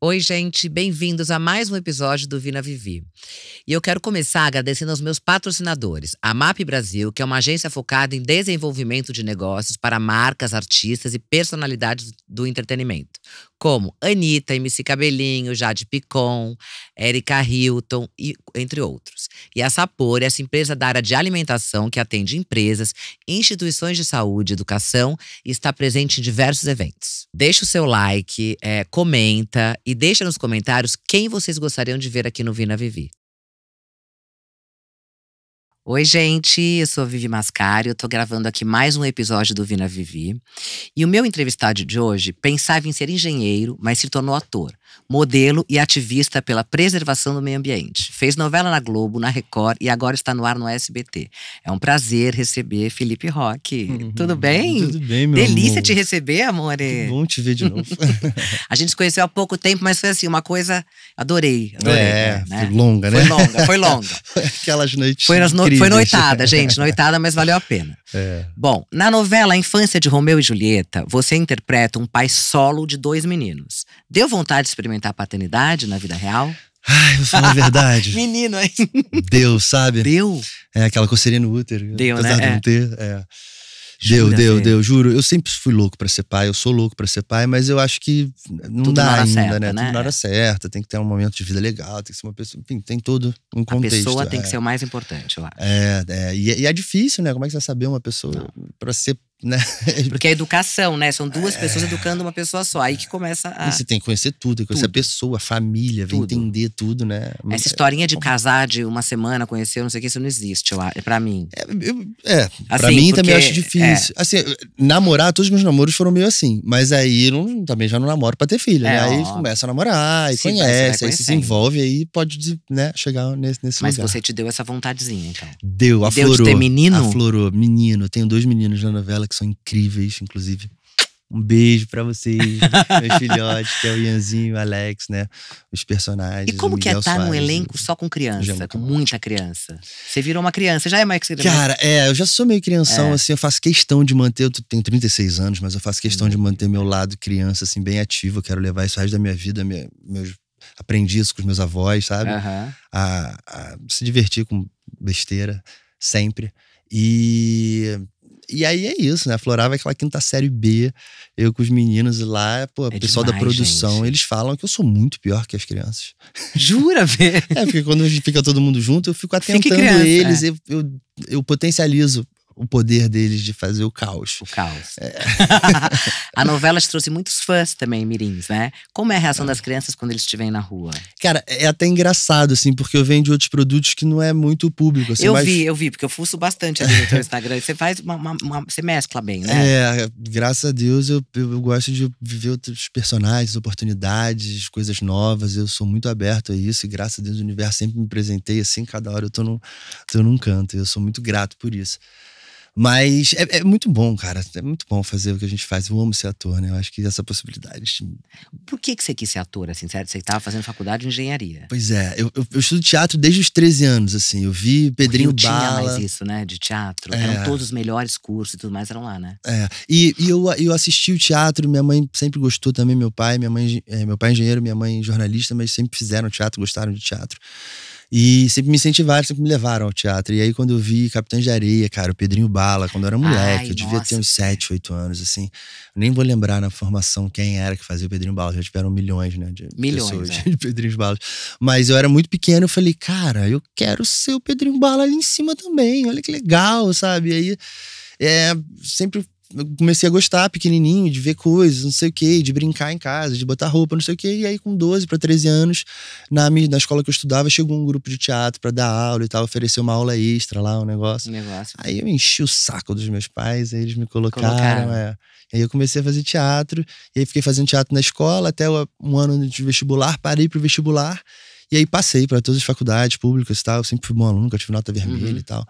Oi, gente, bem-vindos a mais um episódio do Vina Vivi. E eu quero começar agradecendo aos meus patrocinadores, a MAP Brasil, que é uma agência focada em desenvolvimento de negócios para marcas, artistas e personalidades do entretenimento, como Anitta, MC Cabelinho, Jade Picon, Erika Hilton, e, entre outros. E a Sapor, é essa empresa da área de alimentação que atende empresas, instituições de saúde, educação e está presente em diversos eventos. Deixa o seu like, é, comenta e deixa nos comentários quem vocês gostariam de ver aqui no Vina Vivi. Oi, gente, eu sou a Vivi Mascari, eu tô gravando aqui mais um episódio do Vina Vivi. E o meu entrevistado de hoje pensava em ser engenheiro, mas se tornou ator modelo e ativista pela preservação do meio ambiente. Fez novela na Globo, na Record e agora está no ar no SBT. É um prazer receber Felipe Roque. Uhum. Tudo bem? Tudo bem, meu Delícia amor. te receber, amore. bom te ver de novo. a gente se conheceu há pouco tempo, mas foi assim, uma coisa. Adorei. adorei é, né? foi longa, né? Foi longa, foi longa. aquelas noites. Foi, no... foi noitada, gente, noitada, mas valeu a pena. É. Bom, na novela Infância de Romeu e Julieta, você interpreta um pai solo de dois meninos. Deu vontade de experimentar a paternidade na vida real? Ai, vou falar a verdade. Menino, hein? Deu, sabe? Deu. É aquela coceirinha no útero. Né? Deu, né? apesar né? de é. não ter. É. Jura, deu, deu, deu, juro. Eu sempre fui louco para ser pai, eu sou louco para ser pai, mas eu acho que não Tudo dá ainda, certa, né? Tudo né? na hora certa, tem que ter um momento de vida legal, tem que ser uma pessoa, enfim, tem todo um contexto. A pessoa tem é. que ser o mais importante, lá. É, é. E, é, e, é difícil, né? Como é que você vai saber uma pessoa para ser né? Porque é educação, né? São duas é... pessoas educando uma pessoa só. Aí que começa a. E você tem que conhecer tudo, conhecer tudo. a pessoa, a família, tudo. entender tudo, né? Essa é historinha de casar de uma semana, conhecer, não sei o que, isso não existe lá. É pra mim. É, eu, é assim, pra mim porque... também eu acho é. difícil. É. Assim, namorar, todos os meus namoros foram meio assim. Mas aí não, também já não namoro pra ter filha, é, né? Aí começa a namorar, e Sim, conhece, aí se envolve, aí pode né, chegar nesse, nesse mas lugar. Mas você te deu essa vontadezinha, então. Deu, aflorou. Deu de ter menino? Aflorou. Menino, tenho dois meninos na novela que são incríveis, inclusive. Um beijo para vocês, meus filhotes, que é o Ianzinho, o Alex, né? Os personagens. E como que é estar tá Soares, no elenco só com criança, com muita criança? Você virou uma criança, já é mais criança. Cara, é, eu já sou meio crianção, é. assim, eu faço questão de manter, eu tenho 36 anos, mas eu faço questão de uhum. manter meu lado criança, assim, bem ativo. Eu quero levar isso aí resto da minha vida, minha, meus, aprendizes com os meus avós, sabe? Uhum. A, a se divertir com besteira, sempre. E e aí é isso, né? A Florava é aquela quinta série B, eu com os meninos lá, pô, o é pessoal demais, da produção, gente. eles falam que eu sou muito pior que as crianças. Jura, velho? É, porque quando fica todo mundo junto, eu fico atentando criança, eles, é. eu, eu, eu potencializo o poder deles de fazer o caos. O caos. É. a novela te trouxe muitos fãs também, mirins, né? Como é a reação é. das crianças quando eles estiverem na rua? Cara, é até engraçado, assim, porque eu venho de outros produtos que não é muito público. Assim, eu mas... vi, eu vi, porque eu fuço bastante ali no teu Instagram. Você faz uma, uma, uma, Você mescla bem, né? É, graças a Deus eu, eu gosto de viver outros personagens, oportunidades, coisas novas. Eu sou muito aberto a isso e graças a Deus o universo sempre me presentei assim. Cada hora eu tô num, tô num canto. Eu sou muito grato por isso. Mas é, é, muito bom, cara. É muito bom fazer o que a gente faz. Eu amo ser ator, né? Eu acho que essa possibilidade. Por que, que você quis ser ator, assim? Sério? Você estava fazendo faculdade de engenharia. Pois é. Eu, eu, eu, estudo teatro desde os 13 anos, assim. Eu vi Pedrinho Porque Bala. tinha mais isso, né? De teatro. É. Eram todos os melhores cursos e tudo mais, eram lá, né? É. E, e eu, eu assisti o teatro. Minha mãe sempre gostou também, meu pai. Minha mãe, é, meu pai é engenheiro, minha mãe é jornalista, mas sempre fizeram teatro, gostaram de teatro. E sempre me incentivaram, sempre me levaram ao teatro. E aí, quando eu vi Capitão de Areia, cara, o Pedrinho Bala, quando eu era moleque, Ai, eu devia nossa. ter uns 7, 8 anos, assim. Nem vou lembrar na formação quem era que fazia o Pedrinho Bala. Já tiveram milhões, né? De milhões. Pessoas, é. de Pedrinhos Balas. Mas eu era muito pequeno, eu falei, cara, eu quero ser o Pedrinho Bala ali em cima também. Olha que legal, sabe? E aí, é, sempre eu comecei a gostar pequenininho, de ver coisas, não sei o que, de brincar em casa, de botar roupa, não sei o que. E aí, com 12 para 13 anos, na, minha, na escola que eu estudava, chegou um grupo de teatro para dar aula e tal, oferecer uma aula extra lá, um negócio. Um negócio. Aí eu enchi o saco dos meus pais, aí eles me colocaram. colocaram. É. Aí eu comecei a fazer teatro, e aí fiquei fazendo teatro na escola até um ano de vestibular, parei pro vestibular, e aí passei para todas as faculdades públicas e tal. Eu sempre fui bom aluno, nunca tive nota vermelha uhum. e tal.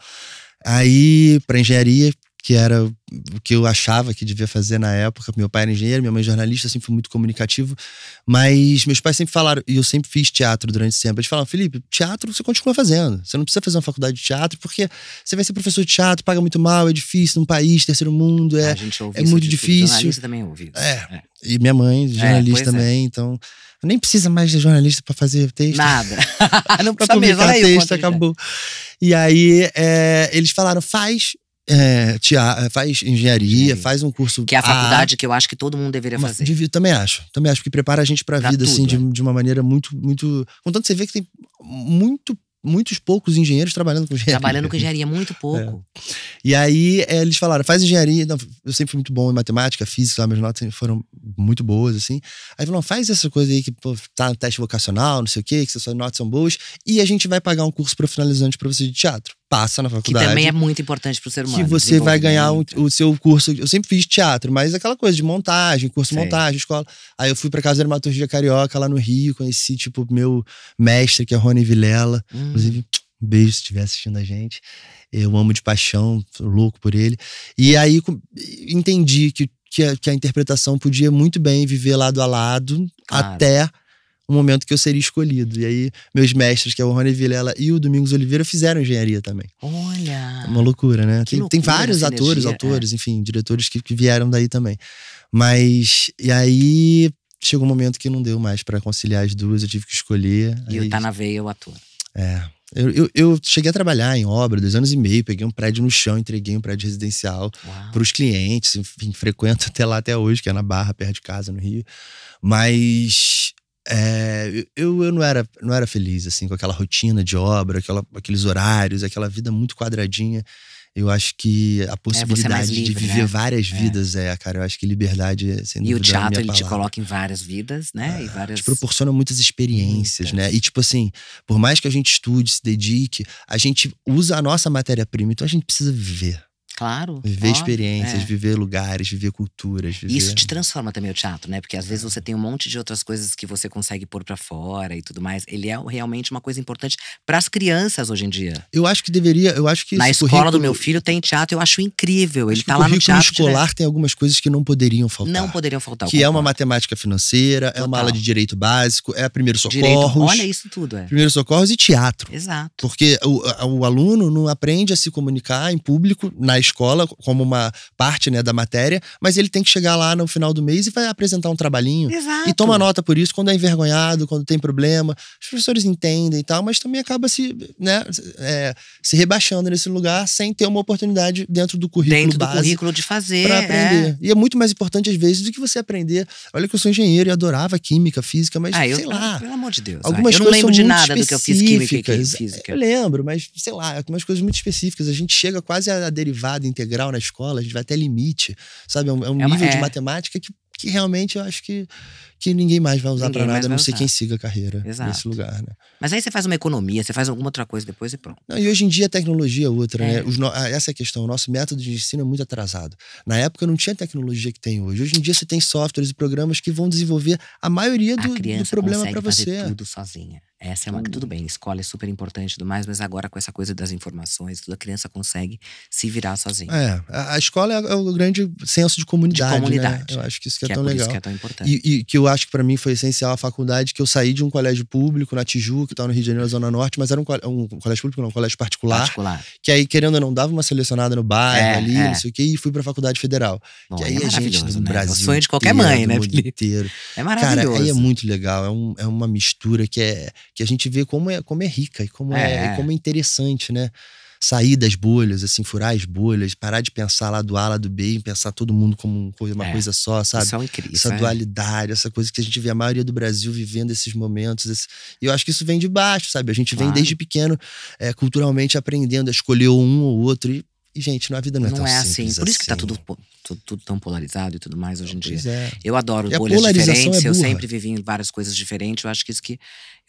Aí, para engenharia, que era o que eu achava que devia fazer na época. Meu pai era engenheiro, minha mãe jornalista, sempre foi muito comunicativo. Mas meus pais sempre falaram, e eu sempre fiz teatro durante sempre. Eles falaram, Felipe, teatro você continua fazendo. Você não precisa fazer uma faculdade de teatro, porque você vai ser professor de teatro, paga muito mal, é difícil num país, terceiro mundo, é, é muito difícil. Jornalista também ouvi. É. é. E minha mãe, é, jornalista é, também, é. então. Nem precisa mais de jornalista para fazer texto. Nada. não precisa publicar mesmo, texto, acabou. É. E aí é, eles falaram, faz é, é, faz engenharia, Sim. faz um curso. Que é a faculdade a, que eu acho que todo mundo deveria fazer. Devia, também acho. Também acho que prepara a gente pra, pra vida, assim, tudo, assim, é. de, de uma maneira muito, muito. Contanto, você vê que tem muito muitos poucos engenheiros trabalhando com engenharia. Trabalhando com engenharia, muito é. pouco. É. E aí é, eles falaram, faz engenharia. Não, eu sempre fui muito bom em matemática, física, minhas notas foram muito boas, assim. Aí falaram, faz essa coisa aí que pô, tá no teste vocacional, não sei o quê, que suas notas são boas, e a gente vai pagar um curso profissionalizante pra você de teatro passa na faculdade. Que também é muito importante para o ser humano. Que você vai ganhar o, o, seu curso. Eu sempre fiz teatro, mas aquela coisa de montagem, curso de montagem, escola. Aí eu fui para casa de dramaturgia carioca lá no Rio, conheci, tipo, meu mestre, que é Rony Vilela. Hum. Inclusive, um beijo se estiver assistindo a gente. Eu amo de paixão, louco por ele. E aí entendi que, que, a, que a interpretação podia muito bem viver lado a lado claro. até o momento que eu seria escolhido. E aí, meus mestres, que é o Rony Vilela e o Domingos Oliveira, fizeram engenharia também. Olha! É uma loucura, né? Tem, loucura tem, vários atores, energia, autores, é. enfim, diretores que, que vieram daí também. Mas, e aí, chegou um momento que não deu mais para conciliar as duas, eu tive que escolher. E o tá na veia o ator. É. Eu, eu, eu, cheguei a trabalhar em obra dois anos e meio, peguei um prédio no chão, entreguei um prédio residencial para os clientes, enfim, frequento até lá até hoje, que é na Barra, perto de casa, no Rio. Mas é, eu, eu não, era, não era feliz, assim, com aquela rotina de obra, aquela, aqueles horários, aquela vida muito quadradinha. Eu acho que a é, é possibilidade é, livre, de viver né? várias é. vidas é, cara. Eu acho que liberdade, sem E o teatro, ele palavra. te coloca em várias vidas, né? É, e ah, várias... Te proporciona muitas experiências, muitas. né? E, tipo assim, por mais que a gente estude, se dedique, a gente usa a nossa matéria-prima, então a gente precisa viver. Claro. Viver ó, experiências, é. viver lugares, viver culturas. Viver... Isso te transforma também o teatro, né? Porque às vezes você tem um monte de outras coisas que você consegue pôr para fora e tudo mais. Ele é realmente uma coisa importante para as crianças hoje em dia. Eu acho que deveria, eu acho que Na escola do meu filho tem teatro, eu acho incrível. Ele acho tá lá no teatro. escolar direto. tem algumas coisas que não poderiam faltar. Não poderiam faltar. Que é uma matemática financeira, Total. é uma aula de direito básico, é a primeiro socorros. olha isso tudo, é. Primeiro socorros e teatro. Exato. Porque o, o aluno não aprende a se comunicar em público na escola escola como uma parte né, da matéria, mas ele tem que chegar lá no final do mês e vai apresentar um trabalhinho. Exato. E toma nota por isso quando é envergonhado, quando tem problema. Os professores entendem e tal, mas também acaba se, né, é, se rebaixando nesse lugar sem ter uma oportunidade dentro do currículo Dentro do currículo de fazer. Pra é. aprender. É. E é muito mais importante, às vezes, do que você aprender. Olha que eu sou engenheiro e adorava química, física, mas ah, sei eu, lá. Pelo amor de Deus. Algumas ah, eu não lembro de nada do que eu fiz química e física. Eu lembro, mas sei lá, algumas coisas muito específicas. A gente chega quase a derivar integral na escola, a gente vai até limite, sabe? É um, é um é nível de é. matemática que que realmente eu acho que, que ninguém mais vai usar para nada, a não ser quem siga a carreira Exato. nesse lugar, né? Mas aí você faz uma economia, você faz alguma outra coisa depois e pronto. Não, e hoje em dia a tecnologia é outra, né? é. né? No... Ah, essa é a questão. O nosso método de ensino é muito atrasado. Na época não tinha tecnologia que tem hoje. Hoje em dia você tem softwares e programas que vão desenvolver a maioria do, a do problema para você. A tudo sozinha. Essa é uma que tudo bem, escola é super importante e tudo mais, mas agora com essa coisa das informações, toda criança consegue se virar sozinha. É, a escola é, é o grande senso de comunidade. De né? comunidade. Né? Eu acho que isso que é que, é tão legal. que é tão importante. E, e que eu acho que para mim foi essencial a faculdade, que eu saí de um colégio público na Tijuca, que tá no Rio de Janeiro, Zona Norte, mas era um, um colégio público, não, um colégio particular. Particular. Que aí, querendo ou não, dava uma selecionada no bairro é, ali, é. não sei o quê, e fui pra faculdade federal. Bom, que aí é a gente do né? É Brasil. É sonho de qualquer inteiro, mãe, né, Felipe? Inteiro. É maravilhoso. Cara, aí é muito legal. É, um, é uma mistura que, é, que a gente vê como é, como é rica e como é, é, e é. como é interessante, né? sair das bolhas, assim, furar as bolhas, parar de pensar lá do A, lá do B, pensar todo mundo como uma é, coisa só, sabe? Isso é incrível, essa né? dualidade, essa coisa que a gente vê a maioria do Brasil vivendo esses momentos. Esse... E eu acho que isso vem de baixo, sabe? A gente claro. vem desde pequeno, é, culturalmente, aprendendo a escolher um ou outro e e, gente, a vida não é não tão é assim. Por isso assim. que tá assim. tudo, tudo, tudo, tão polarizado e tudo mais hoje em pois dia. É. Eu adoro e bolhas é diferentes, é eu sempre vivi em várias coisas diferentes. Eu acho que isso que,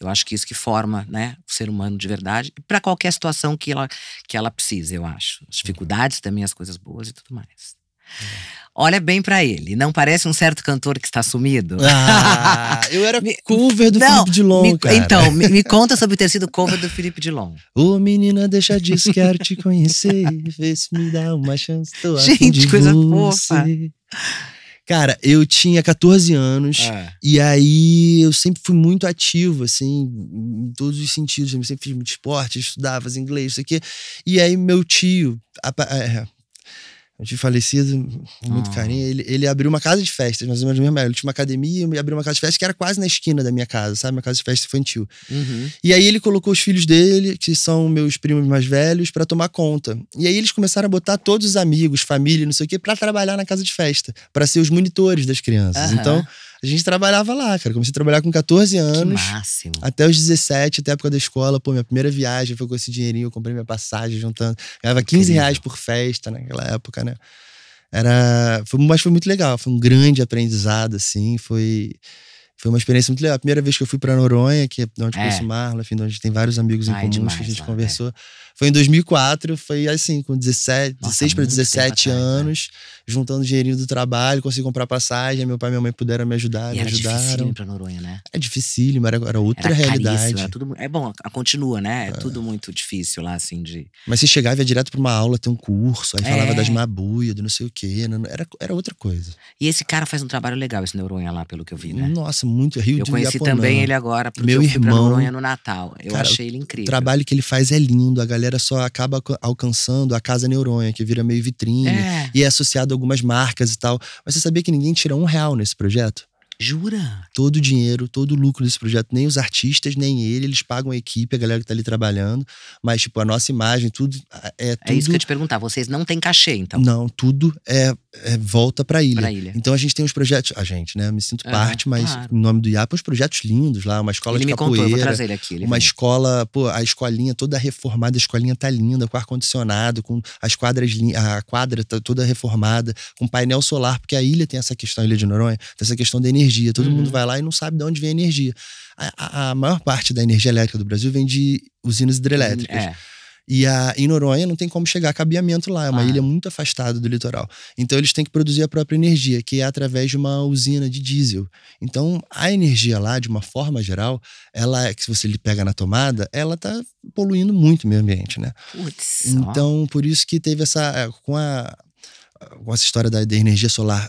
eu acho que, isso que forma né, o ser humano de verdade, para qualquer situação que ela, que ela precisa, eu acho. As dificuldades também, as coisas boas e tudo mais. Olha bem para ele. Não parece um certo cantor que está sumido? Ah, eu era cover do não, Felipe Dilon, me, cara. Então, me, me, conta sobre ter sido cover do Felipe Dilon. Ô, menina, deixa disso, quero te conhecer. Vê se me dá uma chance, tô Gente, coisa você. fofa. Cara, eu tinha 14 anos ah. e aí eu sempre fui muito ativo, assim, em todos os sentidos. Eu sempre fiz muito esporte, estudava, inglês, isso aqui. E aí meu tio, é, eu falecido, muito ah. carinho. Ele, ele abriu uma casa de festas, mais ou menos mesmo. Ele tinha uma academia e abriu uma casa de festas que era quase na esquina da minha casa, sabe? Uma casa de festa infantil. Uhum. E aí ele colocou os filhos dele, que são meus primos mais velhos, para tomar conta. E aí eles começaram a botar todos os amigos, família, não sei o quê, para trabalhar na casa de festa, para ser os monitores das crianças. Uhum. Então a gente trabalhava lá, cara. Comecei a trabalhar com 14 anos. Que máximo. Até os 17, até a época da escola. Pô, minha primeira viagem foi com esse dinheirinho. Eu comprei minha passagem juntando. Ganhava 15 Incrível. reais por festa naquela época, né? Era. Foi, mas foi muito legal. Foi um grande aprendizado, assim. Foi. Foi uma experiência muito legal. A primeira vez que eu fui para Noronha, que é onde é. conheço o Marlon, enfim, onde tem vários amigos em Ai, ah, é comum demais, que a gente lá, né? conversou. É. Foi em 2004, foi assim, com 17, 16 para 17 anos, atrás, né? juntando dinheirinho do trabalho, consegui comprar passagem, meu pai e minha mãe puderam me ajudar, e me era ajudaram. para Noronha, né? É difícil, mas era, era outra era realidade. Era tudo, é bom, continua, né? É, é, tudo muito difícil lá, assim, de. Mas você chegava ia direto para uma aula, ter um curso, aí é. falava das mabuias, do não sei o quê, era, era outra coisa. E esse cara faz um trabalho legal, esse Noronha lá, pelo que eu vi, né? Nossa, muito é Rio eu de Eu conheci Iaponã. também ele agora, pro Meu eu irmão, Noronha no Natal. Eu cara, achei ele incrível. O trabalho que ele faz é lindo, a galera só acaba alcançando a Casa Neuronha, que vira meio vitrine é. e é associado a algumas marcas e tal. Mas você sabia que ninguém tira um real nesse projeto? Jura? Todo o dinheiro, todo o lucro desse projeto, nem os artistas, nem ele, eles pagam a equipe, a galera que tá ali trabalhando, mas tipo, a nossa imagem, tudo é tudo... É isso que eu te perguntar, vocês não têm cachê, então? Não, tudo é é, volta para a ilha. Então a gente tem uns projetos, a gente, né? Eu me sinto parte, mas claro. em nome do IAP, uns projetos lindos lá, uma escola ele de capoeira. Contou, eu vou trazer ele aqui. Ele uma vem. escola, pô, a escolinha toda reformada, a escolinha tá linda, com ar condicionado, com as quadras, a quadra tá toda reformada, com painel solar, porque a ilha tem essa questão, a ilha de Noronha, tem essa questão da energia. Todo uhum. mundo vai lá e não sabe de onde vem a energia. A, a, a, maior parte da energia elétrica do Brasil vem de usinas hidrelétricas. É. E a, em Noronha não tem como chegar a cabeamento lá, é uma ah. ilha muito afastada do litoral. Então eles têm que produzir a própria energia, que é através de uma usina de diesel. Então a energia lá, de uma forma geral, ela é, que se você lhe pega na tomada, ela tá poluindo muito o meio ambiente, né? Putz, então por isso que teve essa com a com essa história da, da energia solar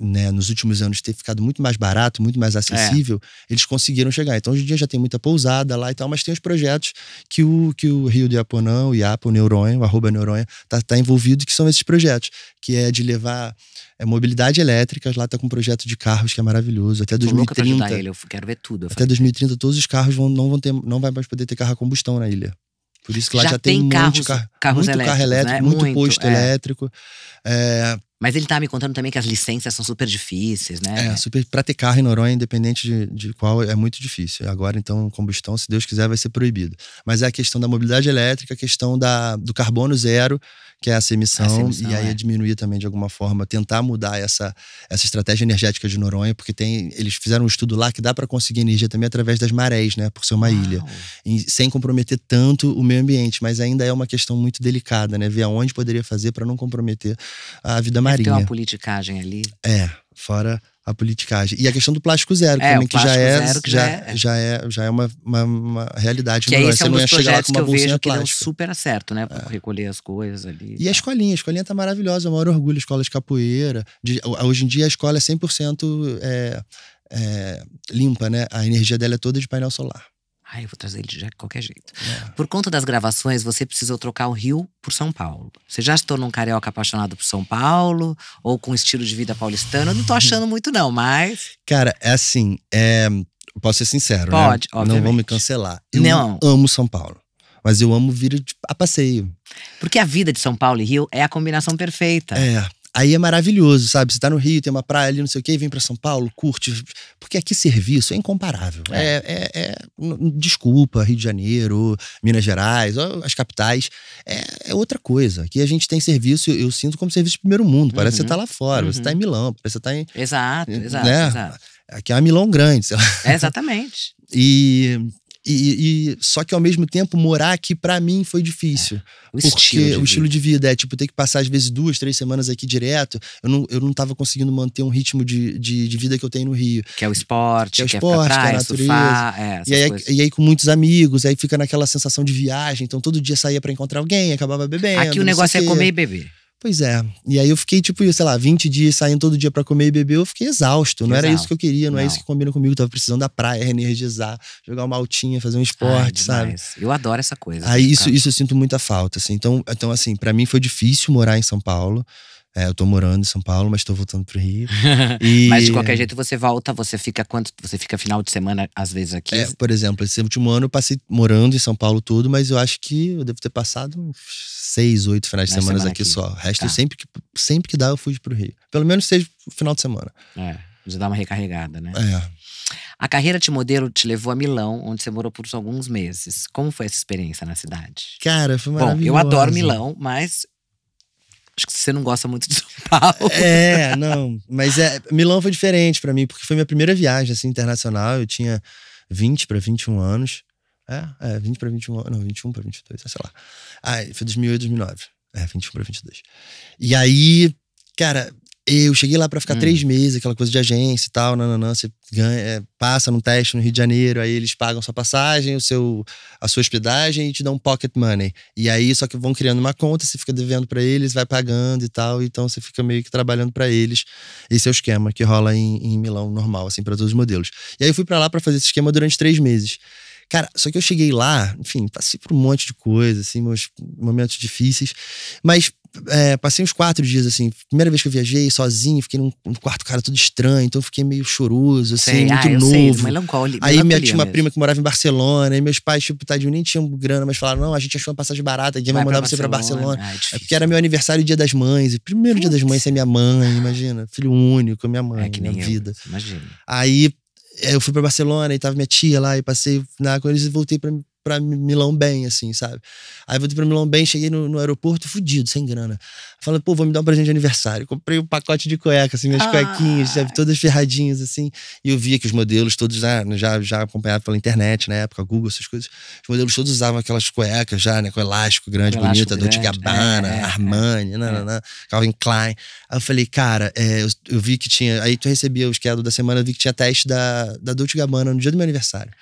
né, nos últimos anos ter ficado muito mais barato, muito mais é. acessível, é. eles conseguiram chegar. Então, hoje em dia já tem muita pousada lá e tal, mas tem os projetos que o, que o Rio de Aponã, o Iapo, o Neuronha, o arroba Neuronha, tá, tá envolvido, que são esses projetos, que é de levar é, mobilidade elétrica, lá tá com um projeto de carros que é maravilhoso, até 2030. Ele, eu quero ver tudo. Até 2030 todos os carros vão, não vão ter, não vai mais poder ter carro a combustão na ilha. Por isso que lá já, já tem, tem carros, muito, carros muito elétricos, carro né? elétrico, né? muito, muito posto é. elétrico. É, mas ele tá me contando também que as licenças são super difíceis, né? É, super, pra ter carro em Noronha, independente de, de qual, é muito difícil. Agora, então, combustão, se Deus quiser, vai ser proibido. Mas é a questão da mobilidade elétrica, a questão da, do carbono zero que é essa emissão, essa emissão e aí é. diminuir também de alguma forma, tentar mudar essa, essa estratégia energética de Noronha, porque tem eles fizeram um estudo lá que dá para conseguir energia também através das marés, né, por ser uma Uau. ilha, e, sem comprometer tanto o meio ambiente, mas ainda é uma questão muito delicada, né, ver aonde poderia fazer para não comprometer a vida marinha. Tem uma politicagem ali. É, fora a politicagem. E a questão do plástico zero, é, também, que já é, que já, é, é, é, já é, já é uma, uma, uma realidade. Que aí, é você é um não ia chegar lá com uma bolsinha que plástica. Que super certo, né? para é. recolher as coisas ali. E tá. a escolinha, a escolinha tá maravilhosa, o maior orgulho, escola de capoeira. De, hoje em dia a escola é 100% é, é, limpa, né? A energia dela é toda de painel solar. Ai, eu vou trazer ele de qualquer jeito. É. Por conta das gravações, você precisou trocar o Rio por São Paulo. Você já se tornou um carioca apaixonado por São Paulo? Ou com estilo de vida paulistano? Eu não tô achando muito, não, mas. Cara, é assim. É... Posso ser sincero, né? Pode, né? Obviamente. Não vão me cancelar. Eu não. amo São Paulo. Mas eu amo vir a passeio. Porque a vida de São Paulo e Rio é a combinação perfeita. É, Aí é maravilhoso, sabe? Você tá no Rio, tem uma praia ali, não sei o quê, vem para São Paulo, curte. Porque aqui serviço é incomparável. É. É, é, é, Desculpa, Rio de Janeiro, Minas Gerais, as capitais. É, é, outra coisa. Aqui a gente tem serviço, eu sinto como serviço de primeiro mundo. Parece uhum. que você tá uhum. lá fora, uhum. você tá uhum. em Milão, parece que você tá em. Exato, exato, né? exato. Aqui é uma Milão grande, sei lá. exatamente. E e, e, só que ao mesmo tempo morar aqui para mim foi difícil, é, o porque estilo o estilo de vida é tipo ter que passar às vezes duas, três semanas aqui direto. Eu não, eu não tava conseguindo manter um ritmo de, de, de vida que eu tenho no Rio. Que é o esporte, que é o é esporte, que é, que é a natureza. Surfar, é, e, aí, e aí com muitos amigos, aí fica naquela sensação de viagem. Então todo dia saía para encontrar alguém, acabava bebendo. Aqui o negócio é comer e beber. Pois é. E aí eu fiquei, tipo, sei lá, 20 dias saindo todo dia para comer e beber, eu fiquei exausto. Não era isso que eu queria, não, não, é isso que combina comigo. Eu tava precisando da praia, energizar, jogar uma altinha, fazer um esporte, Ai, sabe? Eu adoro essa coisa. Aí tá? isso, isso eu sinto muita falta, assim. Então, então assim, para mim foi difícil morar em São Paulo. É, eu tô morando em São Paulo, mas tô voltando pro Rio. E... mas de qualquer jeito você volta, você fica quanto? Você fica final de semana, às vezes, aqui? É, por exemplo, esse último ano eu passei morando em São Paulo tudo, mas eu acho que eu devo ter passado seis, oito finais de semana aqui, aqui, só. O resto, tá. sempre, que, sempre que dá, eu fujo pro Rio. Pelo menos seja final de semana. É, você dá uma recarregada, né? É. A carreira de modelo te levou a Milão, onde você morou por alguns meses. Como foi essa experiência na cidade? Cara, foi maravilhoso. Bom, eu adoro Milão, mas Acho que você não gosta muito de São Paulo. É, não. Mas é, Milão foi diferente para mim, porque foi minha primeira viagem assim, internacional. Eu tinha 20 para 21 anos. É, é 20 para 21 anos. Não, 21 para 22, sei lá. Ah, foi 2008, 2009. É, 21 para 22. E aí, cara, eu cheguei lá para ficar hum. três meses, aquela coisa de agência e tal, nananã, você ganha, é, passa num teste no Rio de Janeiro, aí eles pagam sua passagem, o seu, a sua hospedagem e te dão um pocket money. E aí, só que vão criando uma conta, você fica devendo para eles, vai pagando e tal, então você fica meio que trabalhando para eles. Esse é o esquema que rola em, em Milão, normal, assim, para todos os modelos. E aí eu fui para lá para fazer esse esquema durante três meses. Cara, só que eu cheguei lá, enfim, passei por um monte de coisa, assim, meus momentos difíceis, mas é, passei uns quatro dias, assim. Primeira vez que eu viajei sozinho, fiquei num, num quarto, cara, tudo estranho. Então eu fiquei meio choroso, assim, sei. muito ah, novo. Sei, é melancólico. Aí minha, tia uma prima que morava em Barcelona. E meus pais, tipo, tadinho, nem tinham grana, mas falaram: não, a gente achou uma passagem barata dia vai mandar pra você pra Barcelona. Ah, é porque era meu aniversário dia das mães. E primeiro Putz. dia das mães sem minha mãe, imagina. Filho único, minha mãe, é que minha vida. Eu, imagina. Aí eu fui pra Barcelona e tava minha tia lá e passei na com eles e voltei pra, pra Milão bem, assim, sabe? Aí voltei pra Milão bem, cheguei no, no aeroporto fudido, sem grana. Falei, pô, vou me dar um presente de aniversário. Comprei um pacote de cueca, assim, minhas ah. cuequinhas, sabe? Todas ferradinhas, assim. E eu via que os modelos todos, ah, já, já, já pela internet na época, Google, essas coisas. Os modelos todos usavam aquelas cuecas já, né? Com elástico grande, com elástico bonita, Dolce Gabbana, é, é, é, Armani, é. Nanana, Calvin Klein. Aí eu falei, cara, é, eu, eu, vi que tinha... Aí tu recebia o esquerdo da semana, eu vi que tinha teste da, da Dolce Gabbana no dia do meu aniversário.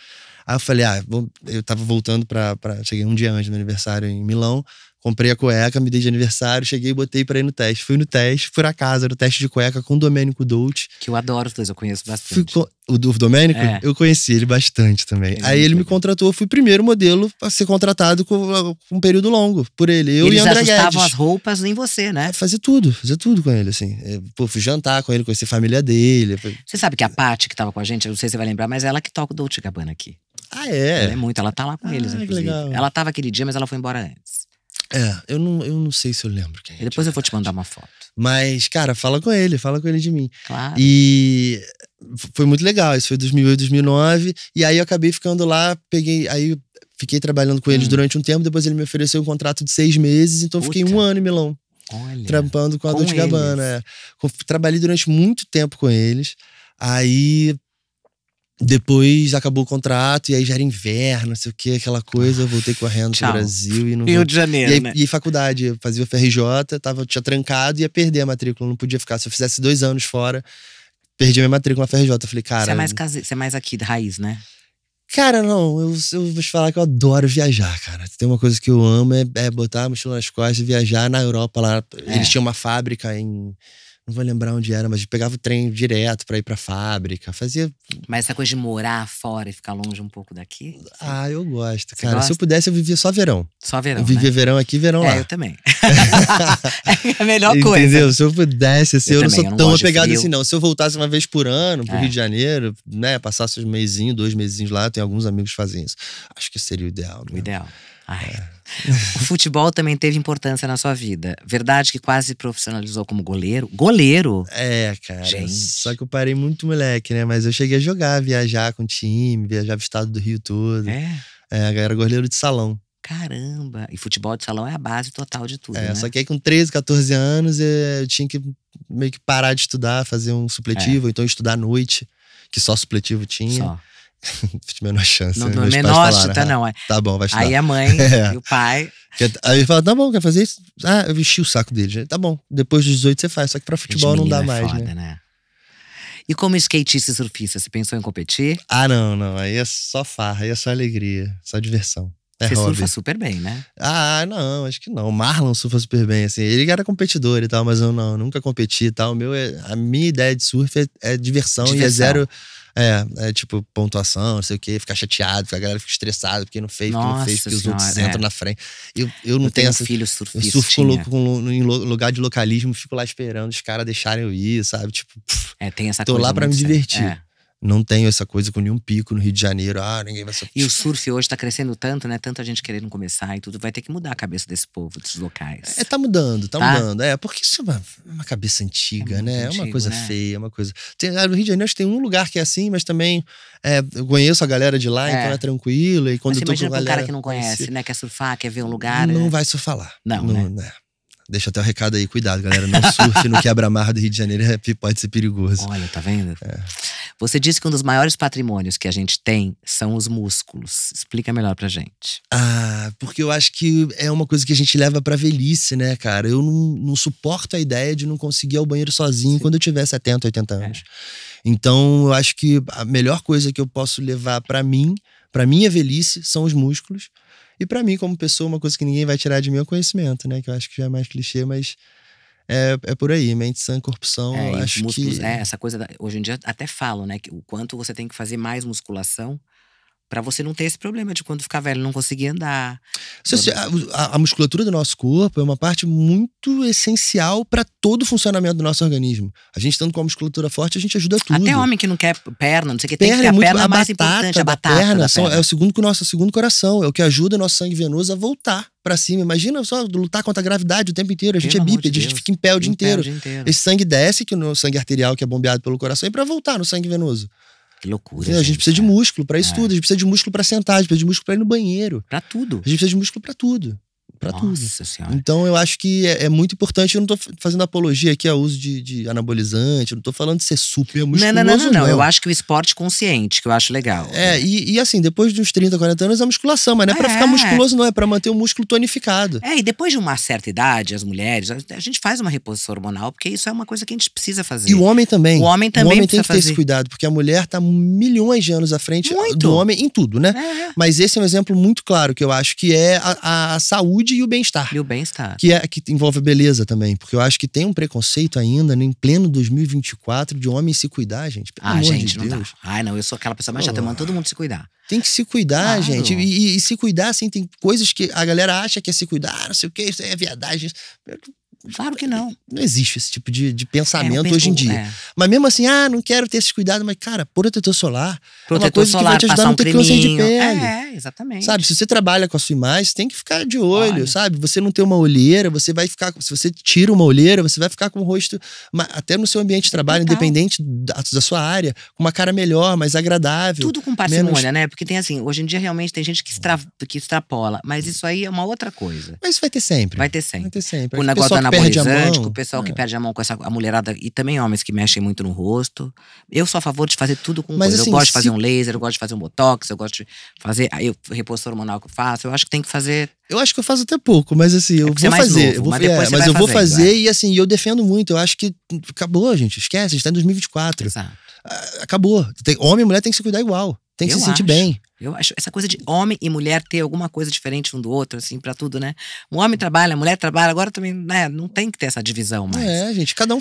Aí eu falei, ah, vou... eu tava voltando pra, pra. Cheguei um dia antes do aniversário em Milão, comprei a cueca, me dei de aniversário, cheguei e botei pra ir no teste. Fui no teste, por casa era o teste de cueca com o Domênico Dolce. Que eu adoro os dois, eu conheço bastante. Fui, o do Domênico? É. Eu conheci ele bastante também. Ele é Aí ele me contratou, eu fui o primeiro modelo a ser contratado com, com, um período longo por ele. Eu Eles e André ajustavam Guedes. as roupas nem você, né? É, fazer tudo, fazer tudo com ele, assim. É, pô, fui jantar com ele, conheci a família dele. Você sabe que a Paty que tava com a gente, eu não sei se você vai lembrar, mas ela que toca o Dolce Gabbana aqui. Ah, é? Ela é muito, ela tá lá com ah, eles, inclusive. Legal. Ela tava aquele dia, mas ela foi embora antes. É, eu não, eu não sei se eu lembro quem. É, depois eu vou te mandar uma foto. Mas, cara, fala com ele, fala com ele de mim. Claro. E foi muito legal, isso foi 2008, 2009. E aí eu acabei ficando lá, peguei. Aí fiquei trabalhando com eles hum. durante um tempo, depois ele me ofereceu um contrato de seis meses, então Puta. fiquei um ano em Milão. Olha, trampando com a Dolce Gabbana. É. Trabalhei durante muito tempo com eles. Aí depois acabou o contrato, e aí já era inverno, não sei o que, aquela coisa. Eu voltei correndo Tchau. pro Brasil e não. Rio de Janeiro. E, aí, né? e faculdade, eu fazia o FRJ, tava, tinha trancado e ia perder a matrícula, não podia ficar. Se eu fizesse dois anos fora, perdi a minha matrícula na FRJ. Eu falei, cara. Você é mais, case... você é mais aqui, de raiz, né? Cara, não, eu, eu, vou te falar que eu adoro viajar, cara. Tem uma coisa que eu amo é, é botar a mochila nas costas e viajar na Europa lá. É. Eles tinham uma fábrica em não vou lembrar onde era, mas pegava o trem direto para ir pra fábrica. Fazia. Mas essa coisa de morar fora e ficar longe um pouco daqui? Ah, eu gosto, Você cara. Gosta? Se eu pudesse, eu vivia só verão. Só verão. Eu vivia né? verão aqui verão é, lá. É, eu também. é a melhor coisa. Entendeu? Se eu pudesse, assim, eu, eu não sou eu não tão apegado assim, não. Se eu voltasse uma vez por ano pro é. Rio de Janeiro, né? Passasse uns um mesinhos, dois mesinhos lá, tem alguns amigos que fazem isso. Acho que seria o ideal. Né? O ideal. Ai. É. O futebol também teve importância na sua vida. Verdade que quase profissionalizou como goleiro? Goleiro? É, cara. Gente. Só que eu parei muito moleque, né? Mas eu cheguei a jogar, viajar com o time, viajar pro estado do Rio todo. É. É, era goleiro de salão. Caramba! E futebol de salão é a base total de tudo. É, né? só que aí com 13, 14 anos é, eu tinha que meio que parar de estudar, fazer um supletivo, é. ou então estudar à noite, que só supletivo tinha. Só. Tive menor chance. Não, não né? menor chance, tá ah, não. É. Tá bom, vai estudar. Aí a mãe é. e o pai. Aí ele fala, tá bom, quer fazer isso? Ah, eu vesti o saco dele. Tá bom, depois dos 18 você faz, só que pra futebol não dá é mais. Foda, né? né? E como skatista e surfista, você pensou em competir? Ah, não, não. Aí é só farra, aí é só alegria, só diversão. É você hobby. surfa super bem, né? Ah, não, acho que não. O Marlon surfa super bem, assim. Ele era competidor e tal, mas eu não, nunca competi e tal. O meu é, a minha ideia de surf é, é diversão, diversão, e é zero é, é tipo pontuação, não sei o quê, ficar chateado, a galera fica estressada porque não fez, porque não fez, porque os outros é. entram na frente. Eu, eu não eu tenho, essa. Filho surfista, eu surfo louco em lugar de localismo, fico lá esperando os caras deixarem eu ir, sabe? Tipo, pff, é, tem essa tô lá para me divertir. É não tenho essa coisa com nenhum pico no Rio de Janeiro. Ah, ninguém vai surfar E o surf hoje está crescendo tanto, né? Tanta gente querendo começar e tudo. Vai ter que mudar a cabeça desse povo, dos locais. É, tá mudando, tá, tá? mudando. É, porque isso é uma, uma cabeça antiga, é né? É antigo, né? é uma coisa né? feia, uma coisa. Tem, ah, no Rio de Janeiro acho que tem um lugar que é assim, mas também é, eu conheço a galera de lá, então é. então é tranquilo. E quando mas você eu tô com galera, um cara que não conhece, conhece, né? Quer surfar, quer ver um lugar. Não é... vai surfar lá. Não. não né? né? Deixa até o um recado aí, cuidado, galera. Não surfe no quebra-mar do Rio de Janeiro, é pode ser perigoso. Olha, tá vendo? É. Você disse que um dos maiores patrimônios que a gente tem são os músculos. Explica melhor pra gente. Ah, porque eu acho que é uma coisa que a gente leva pra velhice, né, cara? Eu não, não suporto a ideia de não conseguir ir ao banheiro sozinho Sim. quando eu tiver 70, 80 é. anos. É. Então, eu acho que a melhor coisa que eu posso levar para mim, para minha velhice, são os músculos. E para mim, como pessoa, uma coisa que ninguém vai tirar de mim é o conhecimento, né? Que eu acho que já é mais clichê, mas é, é por aí. Mente sã, corrupção, é, acho músculos, que... É, né? essa coisa, da, hoje em dia até falo né? Que o quanto você tem que fazer mais musculação para você não ter esse problema de quando ficar velho não conseguir andar. A, a, musculatura do nosso corpo é uma parte muito essencial para todo o funcionamento do nosso organismo. A gente estando com a musculatura forte, a gente ajuda tudo. Até homem que não quer perna, não sei o que, tem que ter é muito, a perna a mais importante, a batata. Perna, perna. É o segundo, nosso segundo coração, é o que ajuda o nosso sangue venoso a voltar para cima. Imagina só lutar contra a gravidade o tempo inteiro. A gente Pelo é bípede, de a gente fica em pé o, em dia, inteiro. o dia inteiro. Esse sangue desce, que o sangue arterial que é bombeado pelo coração, e para voltar no sangue venoso. Que loucura. gente, é. a gente precisa de músculo para isso é. tudo. A gente precisa de músculo para sentar, a gente precisa de músculo para ir no banheiro. Para tudo. A gente precisa de músculo para tudo para tudo. Nossa senhora. Então eu acho que é, é, muito importante. Eu não tô fazendo apologia aqui ao uso de, de anabolizante, eu não tô falando de ser super musculoso. Não, não, não, não, não. Eu acho que o esporte consciente, que eu acho legal. É, né? e, e, assim, depois de uns 30, 40 anos é a musculação, mas não é, ah, é. para ficar musculoso, não, é para manter o músculo tonificado. É, e depois de uma certa idade, as mulheres, a gente faz uma reposição hormonal, porque isso é uma coisa que a gente precisa fazer. E o homem também. O homem também. O homem tem que ter esse cuidado, porque a mulher tá milhões de anos à frente muito. do homem em tudo, né? É. Mas esse é um exemplo muito claro que eu acho que é a, a saúde saúde e o bem-estar. E o bem-estar. Que, é, que envolve beleza também. Porque eu acho que tem um preconceito ainda, né, em pleno 2024, de homem se cuidar, gente. Pelo ah, gente, de não Deus. dá. Ai, não, eu sou aquela pessoa mais chata, eu mando todo mundo se cuidar. Tem que se cuidar, claro. gente. E, e, e, se cuidar, assim, tem coisas que a galera acha que é se cuidar, não sei o quê, isso é viadagem. É Claro que não. Não existe esse tipo de, de é, pensamento é hoje em dia. É. Mas mesmo assim, ah, não quero ter esse cuidado mas cara, protetor solar protetor é uma coisa solar, que vai te ajudar a não ter creminho. câncer de pele. É, é, exatamente. Sabe, se você trabalha com a sua imagem, você tem que ficar de olho, Olha. sabe? Você não tem uma olheira, você vai ficar, se você tira uma olheira, você vai ficar com o rosto, até no seu ambiente de trabalho, independente da, da, sua área, com uma cara melhor, mais agradável. Tudo com parcimônia, menos... né? Porque tem assim, hoje em dia realmente tem gente que, extra, que extrapola, mas isso aí é uma outra coisa. Mas isso vai ter sempre. Vai ter sempre. Vai ter sempre. O negócio da anabolizante, com o pessoal é. que perde a mão com essa a mulherada e também homens que mexem muito no rosto. Eu sou a favor de fazer tudo com Mas, coisa. Assim, eu gosto se... de fazer um laser, eu gosto de fazer um botox, eu gosto de fazer. Aí eu reposição hormonal que eu faço. Eu acho que tem que fazer. Eu acho que eu faço até pouco, mas assim, é eu é vou fazer. Novo, eu vou, mas, é, mas eu vou fazer é. e assim, eu defendo muito. Eu acho que acabou, gente. Esquece, a gente tá em 2024. Exato. Ah, acabou. Tem, homem e mulher tem que se cuidar igual. Tem que eu se sentir acho. bem. Eu acho essa coisa de homem e mulher ter alguma coisa diferente um do outro, assim, para tudo, né? Um homem trabalha, a mulher trabalha, agora também, né? Não tem que ter essa divisão mais. É, gente, cada um.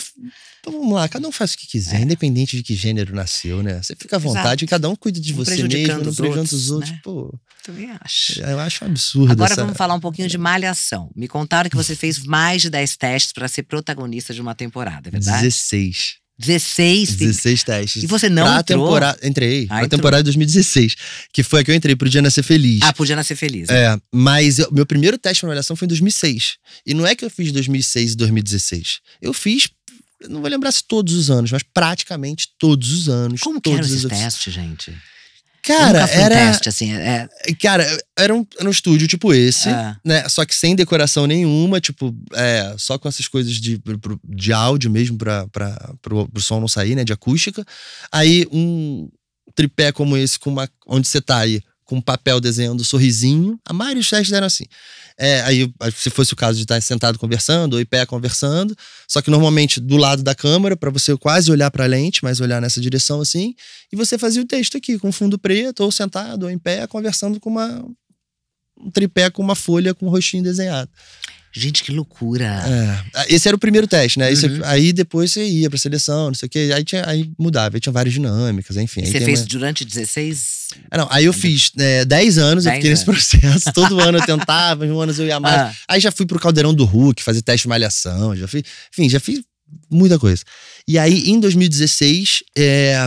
Então vamos lá, cada um faz o que quiser, é. independente de que gênero nasceu, né? Você fica à vontade, Exato. cada um cuida de não você mesmo, não prejudicando os outros. Né? Pô, também acho. É, eu acho um absurdo. Agora essa... vamos falar um pouquinho de malhação. Me contaram que você fez mais de 10 testes para ser protagonista de uma temporada, é verdade? 16. 16, 16 testes. E você não pra entrou? Temporada, entrei. Ah, na entrou. temporada de 2016, que foi a que eu entrei, dia Nascer Feliz. Ah, dia Nascer Feliz. É, mas eu, meu primeiro teste na avaliação foi em 2006. E não é que eu fiz 2006 e 2016. Eu fiz, não vou lembrar se todos os anos, mas praticamente todos os anos. Como que eram esses testes, gente? Cara, era. Um teste, assim, é... Cara, era um, era um estúdio tipo esse, é. né? Só que sem decoração nenhuma, tipo, é, só com essas coisas de, de áudio mesmo pra, pra, pro, pro som não sair, né? De acústica. Aí um tripé como esse, com uma, onde você tá aí, com um papel desenhando sorrisinho. A maioria dos testes eram assim. É, aí, se fosse o caso de estar sentado conversando, ou em pé conversando, só que normalmente do lado da câmera, para você quase olhar para a lente, mas olhar nessa direção assim, e você fazia o texto aqui, com fundo preto, ou sentado, ou em pé, conversando com uma, um tripé com uma folha com o um rostinho desenhado. Gente, que loucura. É. Esse era o primeiro teste, né? Esse, uhum. aí depois você ia pra seleção, não sei o quê. Aí, tinha, aí mudava, aí tinha várias dinâmicas, enfim. você fez uma... durante 16? Ah, não, aí eu fiz é, né, 10 anos, 10 eu fiquei anos. nesse processo. Todo ano eu tentava, um ano eu ia mais. Ah. Aí já fui pro Caldeirão do Hulk fazer teste de malhação. Já fiz, enfim, já fiz muita coisa. E aí, em 2016, é...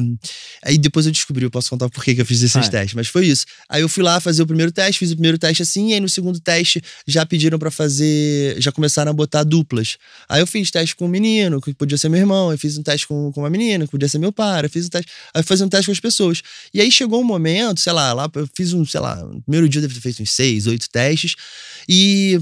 aí depois eu descobri, eu posso contar por que eu fiz esses ah, testes, mas foi isso. Aí eu fui lá fazer o primeiro teste, fiz o primeiro teste assim, e aí no segundo teste já pediram para fazer, já começaram a botar duplas. Aí eu fiz teste com um menino, que podia ser meu irmão, eu fiz um teste com, com uma menina, que podia ser meu pai, eu fiz um teste, aí eu fazia um teste com as pessoas. E aí chegou um momento, sei lá, lá eu fiz um, sei lá, no primeiro dia eu devia ter feito uns seis, oito testes, e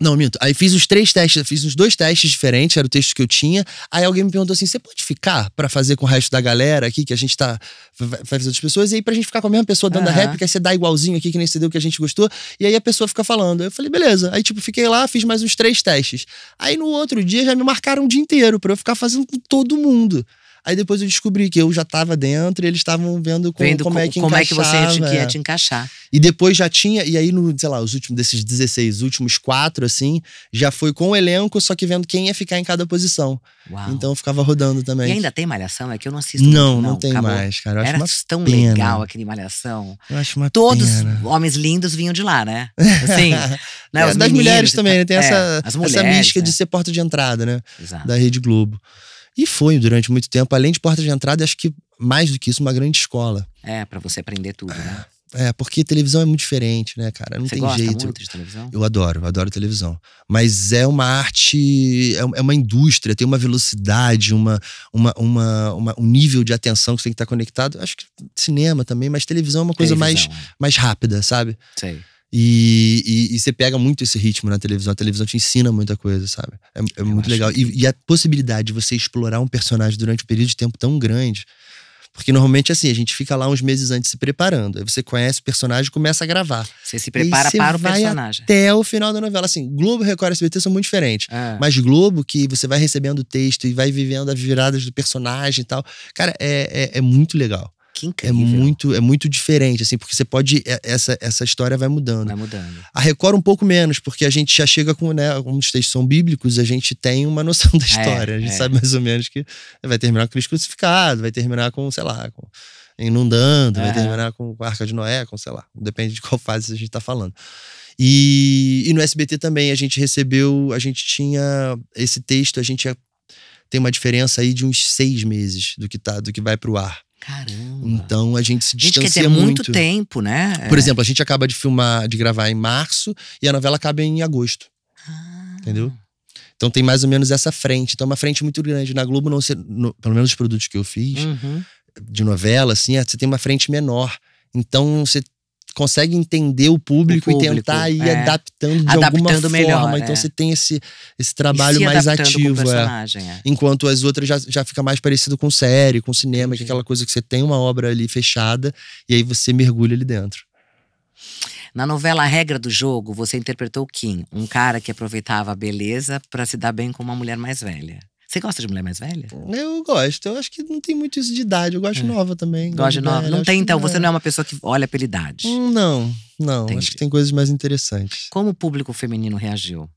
não, minto. Aí fiz os três testes, fiz os dois testes diferentes, era o texto que eu tinha. Aí alguém me perguntou assim: você pode ficar para fazer com o resto da galera aqui, que a gente tá. Vai fazer outras pessoas, e aí pra gente ficar com a mesma pessoa dando uhum. a réplica, você dá igualzinho aqui, que nem você deu que a gente gostou. E aí a pessoa fica falando. Eu falei, beleza. Aí, tipo, fiquei lá, fiz mais uns três testes. Aí no outro dia já me marcaram o dia inteiro pra eu ficar fazendo com todo mundo. Aí depois eu descobri que eu já estava dentro e eles estavam vendo, vendo como, como, é que como é que você ia te encaixar. E depois já tinha, e aí, no, sei lá, os últimos desses 16, últimos quatro, assim, já foi com o elenco, só que vendo quem ia ficar em cada posição. Uau. Então eu ficava rodando também. E ainda tem malhação? É que eu não assisto. Não, muito, não, não tem acabou. mais, cara. Eu Era tão pena. legal aquele malhação. Eu acho uma Todos pena. homens lindos vinham de lá, né? Assim, né? É, das mulheres também, né? Tem é, essa, mulheres, essa mística né? de é. ser porta de entrada, né? Exato. Da Rede Globo. E foi durante muito tempo, além de porta de entrada, acho que mais do que isso, uma grande escola. É, para você aprender tudo, né? É, porque televisão é muito diferente, né, cara? Não você tem gosta jeito. Muito de televisão? Eu adoro, eu adoro televisão. Mas é uma arte, é, é uma indústria, tem uma velocidade, uma, uma, uma, uma um nível de atenção que você tem que estar tá conectado. Acho que cinema também, mas televisão é uma coisa mais, é. mais rápida, sabe? Sei. E, e, e, você pega muito esse ritmo na televisão. A televisão te ensina muita coisa, sabe? É, é muito legal. Que... E, e, a possibilidade de você explorar um personagem durante um período de tempo tão grande. Porque normalmente, assim, a gente fica lá uns meses antes se preparando. Aí você conhece o personagem e começa a gravar. Você se prepara você para o personagem. Até o final da novela. Assim, Globo, Record e SBT são muito diferentes. É. Mas Globo, que você vai recebendo o texto e vai vivendo as viradas do personagem e tal. Cara, é, é, é muito legal. Que é incrível. É muito, é muito diferente, assim, porque você pode. É, essa, essa história vai mudando. Vai mudando. A Record um pouco menos, porque a gente já chega com, né? Como os textos são bíblicos, a gente tem uma noção da história. É, a gente é. sabe é. mais ou menos que vai terminar com Cristo crucificado, vai terminar com, sei lá, com inundando, é. vai terminar com a Arca de Noé, com, sei lá, depende de qual fase a gente tá falando. E, e no SBT também a gente recebeu, a gente tinha esse texto, a gente tinha, tem uma diferença aí de uns seis meses do que tá, do que vai pro ar. Caramba. Então a gente se distancia gente, quer ter é muito. muito tempo, né? Por é. exemplo, a gente acaba de filmar, de gravar em março e a novela acaba em agosto. Ah. Entendeu? Então tem mais ou menos essa frente. Então é uma frente muito grande. Na Globo, não, no, pelo menos os produtos que eu fiz, uhum. de novela, assim, é, você tem uma frente menor. Então você consegue entender o público, o público e tentar ir é. adaptando de adaptando alguma melhor, forma. Então é. você tem esse, esse trabalho mais ativo. É. É. Enquanto as outras já, já fica mais parecido com série, com cinema, que é aquela coisa que você tem uma obra ali fechada e aí você mergulha ali dentro. Na novela a Regra do Jogo, você interpretou Kim, um cara que aproveitava a beleza para se dar bem com uma mulher mais velha. Você gosta de mulher mais velha? Eu gosto. Eu acho que não tem muito isso de idade. Eu gosto é. nova também. Gosta de nova? não tem, então. Não é. Você não é uma pessoa que olha pela idade. Hum, não, não. Entendi. Acho que tem coisas mais interessantes. Como o público feminino reagiu?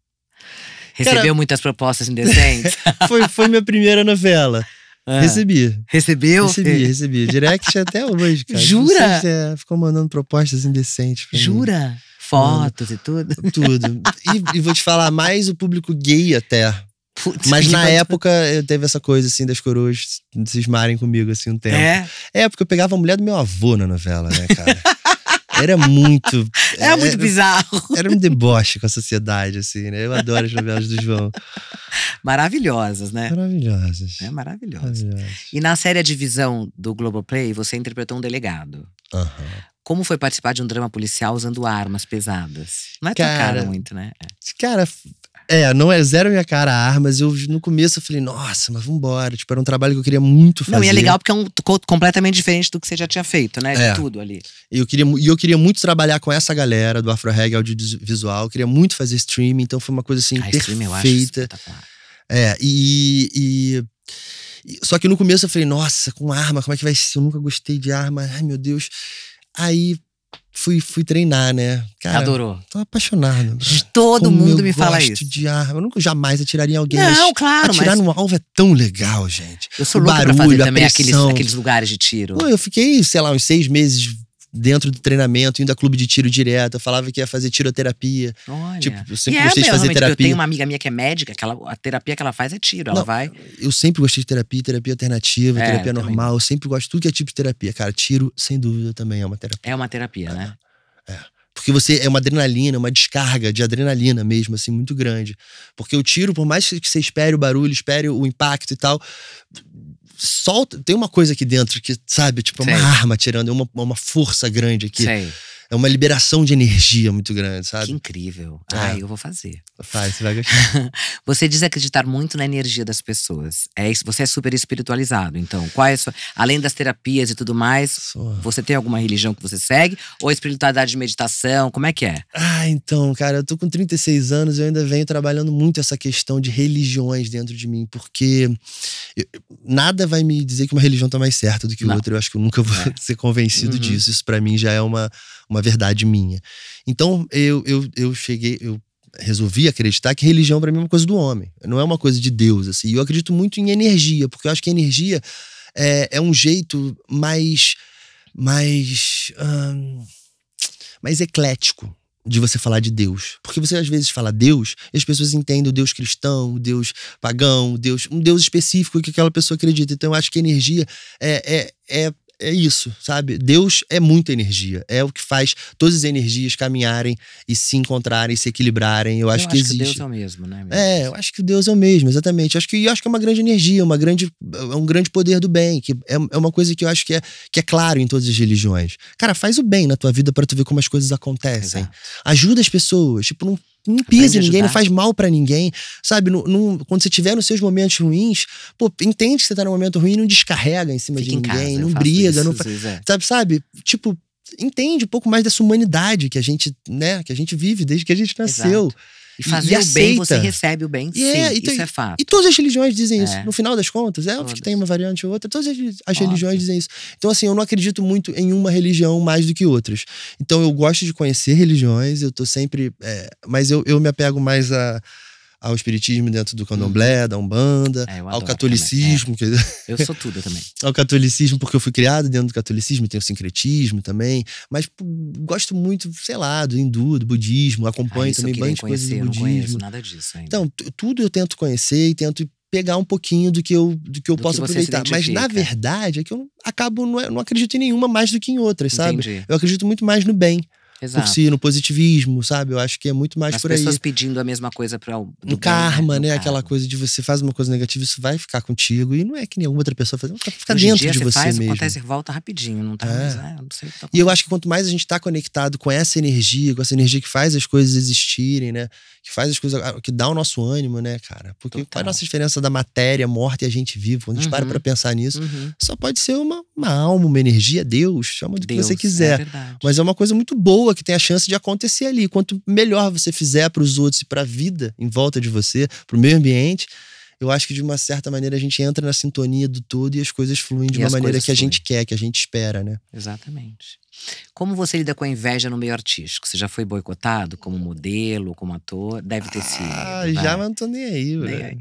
Recebeu Cara, muitas propostas indecentes? foi, foi minha primeira novela. É. Recebi. Recebeu? Recebi, recebi. Direct até hoje, cara. Jura? Se é, ficou mandando propostas indecentes. Jura? Mim. Fotos Mano. e tudo? Tudo. E, e, vou te falar mais o público gay até. Putz, Mas na época eu eh, teve essa coisa assim das coroas cismarem comigo assim um tempo. É? É, porque eu pegava a mulher do meu avô na novela, né, cara? Era muito. Era, é era é, muito bizarro. Era um deboche com a sociedade, assim, né? Eu adoro as novelas do João. Maravilhosas, né? Maravilhosas. É, maravilhosas. E na série A Divisão do Globoplay, você interpretou um delegado. Uhum. Como foi participar de um drama policial usando armas pesadas? Não é cara, cara muito, né? É. Cara, é, não é zero minha cara armas. Eu no começo eu falei, nossa, mas vambora. Tipo, era um trabalho que eu queria muito fazer. Não, e é legal porque é um completamente diferente do que você já tinha feito, né? De é. tudo ali. E eu, queria, e eu queria muito trabalhar com essa galera do Afro Reggae audiovisual. Eu queria muito fazer streaming, então foi uma coisa assim, ah, perfeita. Stream, é, e, e, Só que no começo eu falei, nossa, com arma, como é que vai ser? Eu nunca gostei de arma, ai meu Deus. Aí fui, fui treinar, né? Cara, Adorou. Tô apaixonado. Todo Como mundo me fala isso. de arma. Eu nunca jamais atiraria em alguém. Não, claro. Atirar mas... num alvo é tão legal, gente. Eu sou louco barulho, pra fazer também aqueles, aqueles lugares de tiro. eu fiquei, sei lá, uns seis meses dentro do treinamento, indo a clube de tiro direto, falava que ia fazer tiroterapia. Olha. Tipo, eu sempre e é, gostei é, de fazer terapia. Eu tenho uma amiga minha que é médica, que ela, a terapia que ela faz é tiro, ela Não, vai. Eu sempre gostei de terapia, terapia alternativa, é, terapia normal, também. eu sempre gosto de tudo que é tipo de terapia. Cara, tiro, sem dúvida, também é uma terapia. É uma terapia, é. né? É. Porque você é uma adrenalina, uma descarga de adrenalina mesmo, assim, muito grande. Porque o tiro, por mais que você espere o barulho, espere o impacto e tal, solta. Tem uma coisa aqui dentro que, sabe, tipo, é uma arma tirando, é uma, uma força grande aqui. Sim é uma liberação de energia muito grande, sabe? Que incrível. É. Ai, eu vou fazer. Faz, você vai gostar. você diz acreditar muito na energia das pessoas. É isso, você é super espiritualizado. Então, qual é sua, além das terapias e tudo mais, você tem alguma religião que você segue ou espiritualidade de meditação? Como é que é? Ah, então, cara, eu tô com 36 anos e eu ainda venho trabalhando muito essa questão de religiões dentro de mim, porque eu, nada vai me dizer que uma religião tá mais certa do que Não. outra. Eu acho que eu nunca vou é. ser convencido uhum. disso. Isso para mim já é uma uma verdade minha. Então eu, eu, eu cheguei, eu resolvi acreditar que religião para mim é uma coisa do homem, não é uma coisa de Deus. Assim. E eu acredito muito em energia, porque eu acho que energia é, é um jeito mais. mais. Hum, mais eclético de você falar de Deus. Porque você às vezes fala Deus e as pessoas entendem o Deus cristão, o Deus pagão, o Deus, um Deus específico que aquela pessoa acredita. Então eu acho que energia é, é, é é isso, sabe? Deus é muita energia. É o que faz todas as energias caminharem e se encontrarem, se equilibrarem. Eu acho eu que acho existe. Que Deus é o mesmo, né? É, eu acho que Deus é o mesmo, exatamente. Eu acho que eu acho que é uma grande energia, uma grande, é um grande poder do bem, que é, é uma coisa que eu acho que é, que é claro em todas as religiões. Cara, faz o bem na tua vida para tu ver como as coisas acontecem. Exato. Ajuda as pessoas, tipo, não não pisa ninguém, não faz mal para ninguém, sabe? No, no, quando você tiver nos seus momentos ruins, pô, entende que você tá num momento ruim, não descarrega em cima Fica de ninguém, casa, não briga, isso, não é. sabe, sabe? Tipo, entende um pouco mais dessa humanidade que a gente, né, que a gente vive desde que a gente nasceu. Exato. E fazer e, o bem, você recebe o bem, e é, então, isso é fato. E todas as religiões dizem é. isso. No final das contas, é óbvio que tem uma variante ou outra, todas as, as religiões dizem isso. Então, assim, eu não acredito muito em uma religião mais do que outras. Então, eu gosto de conhecer religiões, eu tô sempre. É, mas eu, eu me apego mais a ao espiritismo dentro do candomblé, uhum. da umbanda, é, ao catolicismo. É. Eu sou tudo também. ao catolicismo, porque eu fui criado dentro do catolicismo, tenho sincretismo também. Mas pô, gosto muito, sei lá, do hindu, do budismo, acompanho ah, também bastante coisas do budismo. Não conheço nada disso ainda. Então, tudo eu tento conhecer e tento pegar um pouquinho do que eu, do que eu do posso que aproveitar. Mas na verdade é que eu acabo, não, não acredito em nenhuma mais do que em outras, Entendi. sabe? Eu acredito muito mais no bem. Exato. por si, no positivismo, sabe? Eu acho que é muito mais As por aí. As pessoas pedindo a mesma coisa para o um karma, né? né? Aquela coisa de você faz uma coisa negativa, isso vai ficar contigo e não é que nenhuma outra pessoa faz, fica Hoje dentro dia, de você, você faz, mesmo. Acontece e volta rapidinho, não tá? É. Mais, é, não sei tá e eu acho que quanto mais a gente tá conectado com essa energia, com essa energia que faz as coisas existirem, né? Que faz as coisas, ah, que dá o nosso ânimo, né, cara? Porque Total. qual é a nossa diferença da matéria, morte e a gente vivo? Quando a gente uhum. para para pensar nisso, uhum. só pode ser uma, uma alma, uma energia, Deus, chama do Deus, que você é quiser. É Mas é uma coisa muito boa boa que tem a chance de acontecer ali. Quanto melhor você fizer para os outros e para a vida em volta de você, para o meio ambiente, eu acho que de uma certa maneira a gente entra na sintonia do todo e as coisas fluem de e uma maneira que fluem. a gente quer, que a gente espera, né? Exatamente. Como você lida com a inveja no meio artístico? Você já foi boicotado como modelo, como ator? Deve ter ah, sido. Ah, já, mas não tô nem aí, velho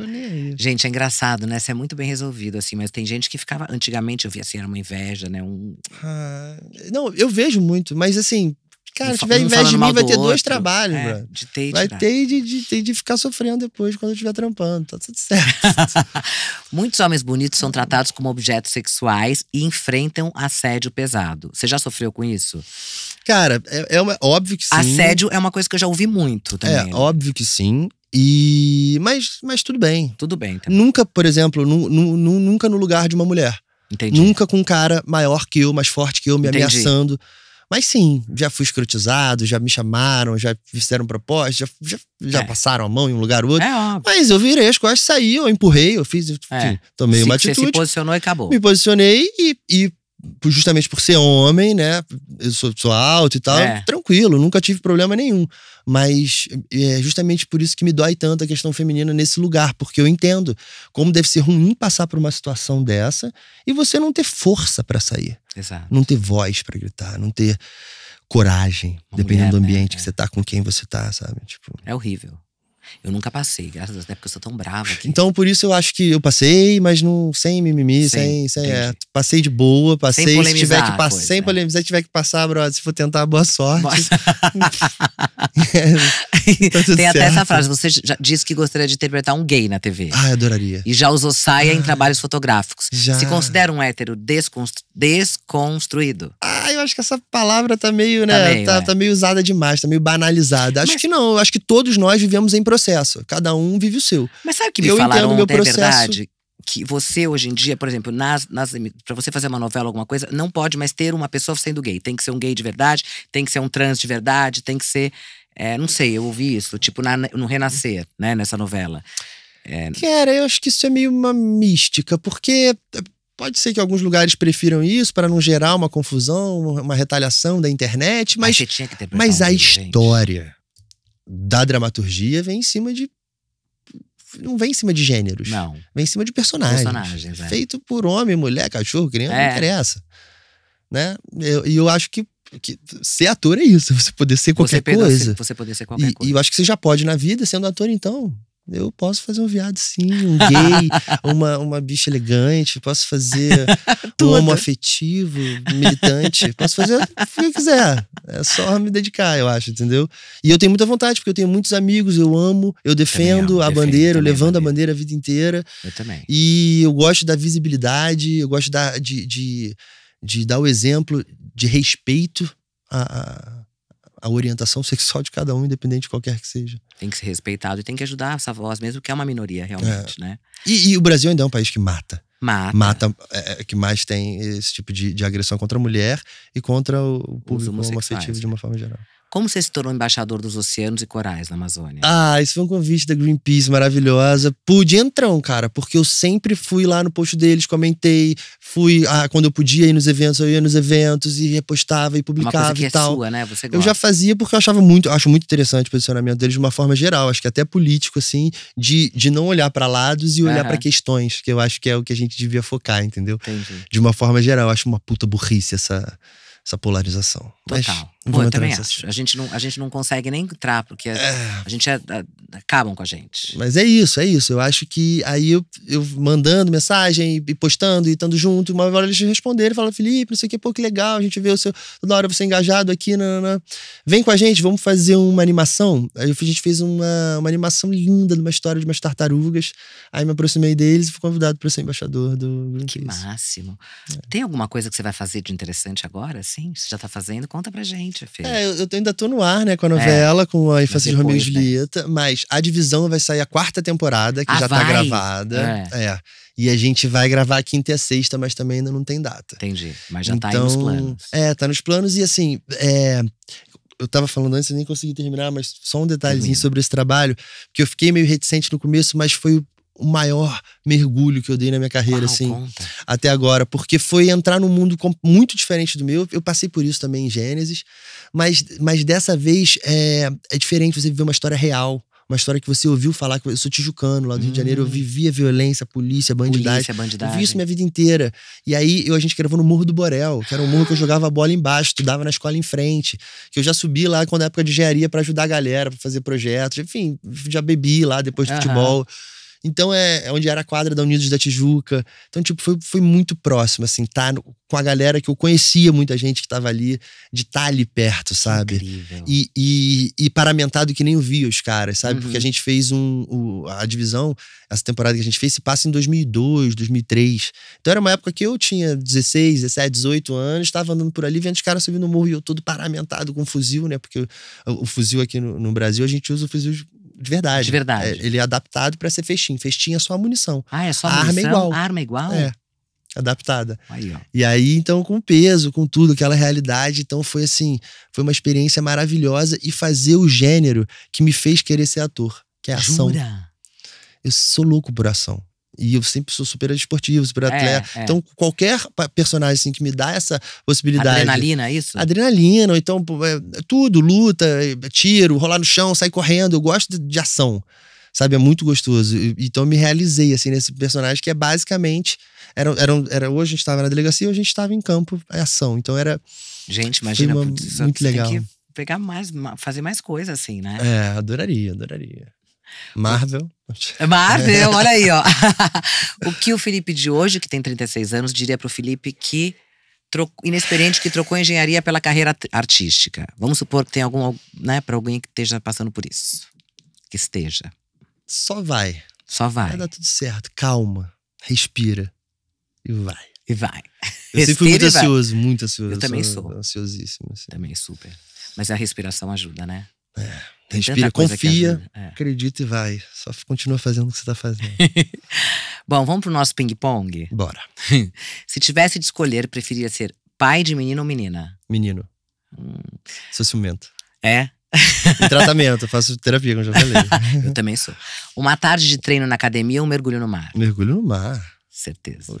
tô nem aí. Gente, é engraçado, né? Você é muito bem resolvido, assim, mas tem gente que ficava. Antigamente eu via assim, era uma inveja, né? Um... Ah, não, eu vejo muito, mas assim, Cara, se tiver inveja de mim, vai ter dois trabalhos, é, De ter de vai ter de, de, de, de ficar sofrendo depois quando eu estiver trampando. Tá tudo certo. Muitos homens bonitos são tratados como objetos sexuais e enfrentam assédio pesado. Você já sofreu com isso? Cara, é, é uma, óbvio que sim. Assédio é uma coisa que eu já ouvi muito é, também. É, óbvio que sim. E mas, mas tudo bem. Tudo bem. Também. Nunca, por exemplo, nu, nu, nunca no lugar de uma mulher. Entendi. Nunca com um cara maior que eu, mais forte que eu, me Entendi. ameaçando. Mas sim, já fui escrotizado, já me chamaram, já fizeram propostas, já, já, já é. passaram a mão em um lugar ou outro. É, óbvio. mas eu virei as costas, saí, eu empurrei, eu fiz, é. enfim, tomei uma atitude. Você se posicionou e acabou. Me posicionei e, e justamente por ser homem, né? Eu sou, sou alto e tal, é. tranquilo, nunca tive problema nenhum. Mas é justamente por isso que me dói tanto a questão feminina nesse lugar, porque eu entendo como deve ser ruim passar por uma situação dessa e você não ter força para sair. Exato. Não ter voz para gritar, não ter coragem, uma dependendo mulher, do ambiente né? que você tá, com quem você tá, sabe? Tipo... É horrível. Eu nunca passei, graças a Deus, até né? porque eu sou tão brava. Aqui. Então, por isso eu acho que eu passei, mas não, sem mimimi, sem. sem, sem é, passei de boa, passei. Sem se tiver que passar, sem né? polemizar, se tiver que passar, brother, se for tentar, boa sorte. Boa... tá Tem certo. até essa frase. Você já disse que gostaria de interpretar um gay na TV. Ah, eu adoraria. E já usou saia ah, em trabalhos fotográficos. Já. Se considera um hétero desconstru... desconstruído. Ah, ah, eu acho que essa palavra tá meio, né? Tá meio, tá, é. tá meio usada demais, tá meio banalizada. Acho Mas... que não, acho que todos nós vivemos em processo. Cada um vive o seu. Mas sabe o que me eu falaram meu é processo. é verdade? Que você hoje em dia, por exemplo, nas, nas, pra você fazer uma novela alguma coisa, não pode mais ter uma pessoa sendo gay. Tem que ser um gay de verdade, tem que ser um trans de verdade, tem que ser. É, não sei, eu ouvi isso, tipo, na, no Renascer, né, nessa novela. É... Cara, eu acho que isso é meio uma mística, porque Pode ser que alguns lugares prefiram isso para não gerar uma confusão, uma retaliação da internet, mas, mas, mas a história gente. da dramaturgia vem em cima de. Não vem em cima de gêneros. Não. Vem em cima de personagens. personagens é. Feito por homem, mulher, cachorro, criança, é. não interessa. Né? E eu, eu, acho que, que, ser ator é isso, você poder ser qualquer você coisa. Ser, você poder ser qualquer e, coisa. E eu acho que você já pode na vida, sendo ator, então, eu posso fazer um viado sim, um gay, uma, uma bicha elegante, posso fazer um homoafetivo, militante, posso fazer o que eu quiser. É só me dedicar, eu acho, entendeu? E eu tenho muita vontade, porque eu tenho muitos amigos, eu amo, eu defendo eu a bandeira, eu levando a bandeira a vida inteira. Eu também. E eu gosto da visibilidade, eu gosto da, de, de, de dar o exemplo de respeito a, a a orientação sexual de cada um, independente de qualquer que seja. Tem que ser respeitado e tem que ajudar essa voz, mesmo que é uma minoria, realmente, é. né? E, e, o Brasil ainda é um país que mata. Mata. Mata, é, é que mais tem esse tipo de, de agressão contra a mulher e contra o, público homossexual de uma forma geral. Como você se tornou embaixador dos oceanos e corais na Amazônia? Ah, isso foi um convite da Greenpeace maravilhosa. Pude entrar, cara, porque eu sempre fui lá no post deles, comentei, fui ah, quando eu podia ir nos eventos, eu ia nos eventos e repostava e publicava uma coisa que e é tal. É sua, né? Você gosta. Eu já fazia porque eu achava muito, acho muito interessante o posicionamento deles de uma forma geral, acho que até político assim, de, de não olhar para lados e olhar uhum. para questões, que eu acho que é o que a gente devia focar, entendeu? Entendi. De uma forma geral, eu acho uma puta burrice essa essa polarização. Total. Mas, Pô, eu também acho. A gente, não, a gente não consegue nem entrar, porque é. é. a, gente é, a, é, acabam com a gente. Mas é isso, é isso. Eu acho que aí eu, eu mandando mensagem e postando e estando junto, uma hora eles responderam, falaram, Felipe, não sei o que, pô, que legal, a gente vê o seu. Toda hora você é engajado aqui, né, né, né. Vem com a gente, vamos fazer uma animação. Aí a gente fez uma, uma animação linda de uma história de umas tartarugas. Aí me aproximei deles e fui convidado para ser embaixador do Que máximo. É. Tem alguma coisa que você vai fazer de interessante agora, sim? Você já está fazendo? Conta pra gente. Exatamente, Fê. É, eu, eu ainda tô no ar, né, com a é. novela, é. com a ênfase de Romeu e né? Julieta, mas a divisão vai sair a quarta temporada, que ah, já tá vai? tá gravada. É. é. E a gente vai gravar a quinta e a sexta, mas também ainda não tem data. Entendi. Mas já então, tá aí nos então, planos. É, tá nos planos e assim, é, eu tava falando antes, eu nem consegui terminar, mas só um detalhezinho sobre esse trabalho, que eu fiquei meio reticente no começo, mas foi o maior mergulho que eu dei na minha carreira, Uau, assim, conta. até agora, porque foi entrar num mundo muito diferente do meu. Eu passei por isso também em Gênesis, mas, mas dessa vez é, é diferente você viver uma história real. Uma história que você ouviu falar, que eu sou tijucano lá do hum. Rio de Janeiro, eu hum. vivia violência, polícia, bandidagem. Polícia, bandidagem. Eu vi isso minha vida inteira. E aí eu, a gente gravou no Morro do Borel, que era um morro que eu jogava bola embaixo, estudava na escola em frente, que eu já subi lá quando é época de engenharia para ajudar a galera, para fazer projetos, enfim, já bebi lá depois do uhum. futebol. Então é, é onde era a quadra da Unidos da Tijuca. Então, tipo, foi, foi muito próximo, assim, tá no, com a galera que eu conhecia, muita gente que tava ali, de estar tá ali perto, sabe? Incrível. E, e, e paramentado que nem eu via os caras, sabe? Uhum. Porque a uhum. gente fez um. O, a divisão, essa temporada que a gente fez, se passa em 2002, 2003. Então era uma época que eu tinha 16, 17, 18 anos, estava andando por ali, vendo os caras subindo o morro e eu todo paramentado com fuzil, né? Porque o, o fuzil aqui no, no Brasil, a gente usa o fuzil de verdade. De verdade. É, ele é adaptado para ser festim. Festim é só a munição. Ah, é só a, a munição? arma é igual. A arma é igual? É. Adaptada. Aí, ó. E aí, então, com peso, com tudo, aquela realidade. Então, foi assim, foi uma experiência maravilhosa e fazer o gênero que me fez querer ser ator, que é ação. Jura? Eu sou louco por ação. E eu sempre sou super esportivo, super é, atleta. É, é. Então, qualquer personagem assim, que me dá essa possibilidade. Adrenalina, é isso? Adrenalina, ou então é, tudo, luta, é, tiro, rolar no chão, sair correndo. Eu gosto de, de ação. Sabe, é muito gostoso. Então eu me realizei assim nesse personagem que é basicamente era, era, era hoje a gente estava na delegacia, hoje a gente estava em campo, é ação. Então era Gente, imagina, uma, muito legal. Tem que pegar mais, fazer mais coisa assim, né? É, adoraria, adoraria. Marvel. Marvel, olha aí, ó. o que o Felipe de hoje, que tem 36 anos, diria para o Felipe que inexperiente que trocou engenharia pela carreira artística. Vamos supor que tem algum, né, para alguém que esteja passando por isso. Que esteja. Só vai. Só vai. Vai dar tudo certo. Calma, respira e vai. E vai. Eu sempre fui muito ansioso, muito ansioso. Eu também sou. Ansiosíssimo. Assim. Também super. Mas a respiração ajuda, né? É. Respira, confia, é. acredita e vai. Só continua fazendo o que você está fazendo. Bom, vamos pro nosso ping-pong? Bora. Se tivesse de escolher, preferia ser pai de menino ou menina? Menino. Hum. Sou ciumento. É? em tratamento, eu faço terapia, como já falei. eu também sou. Uma tarde de treino na academia ou um mergulho no mar? Mergulho no mar. Certeza.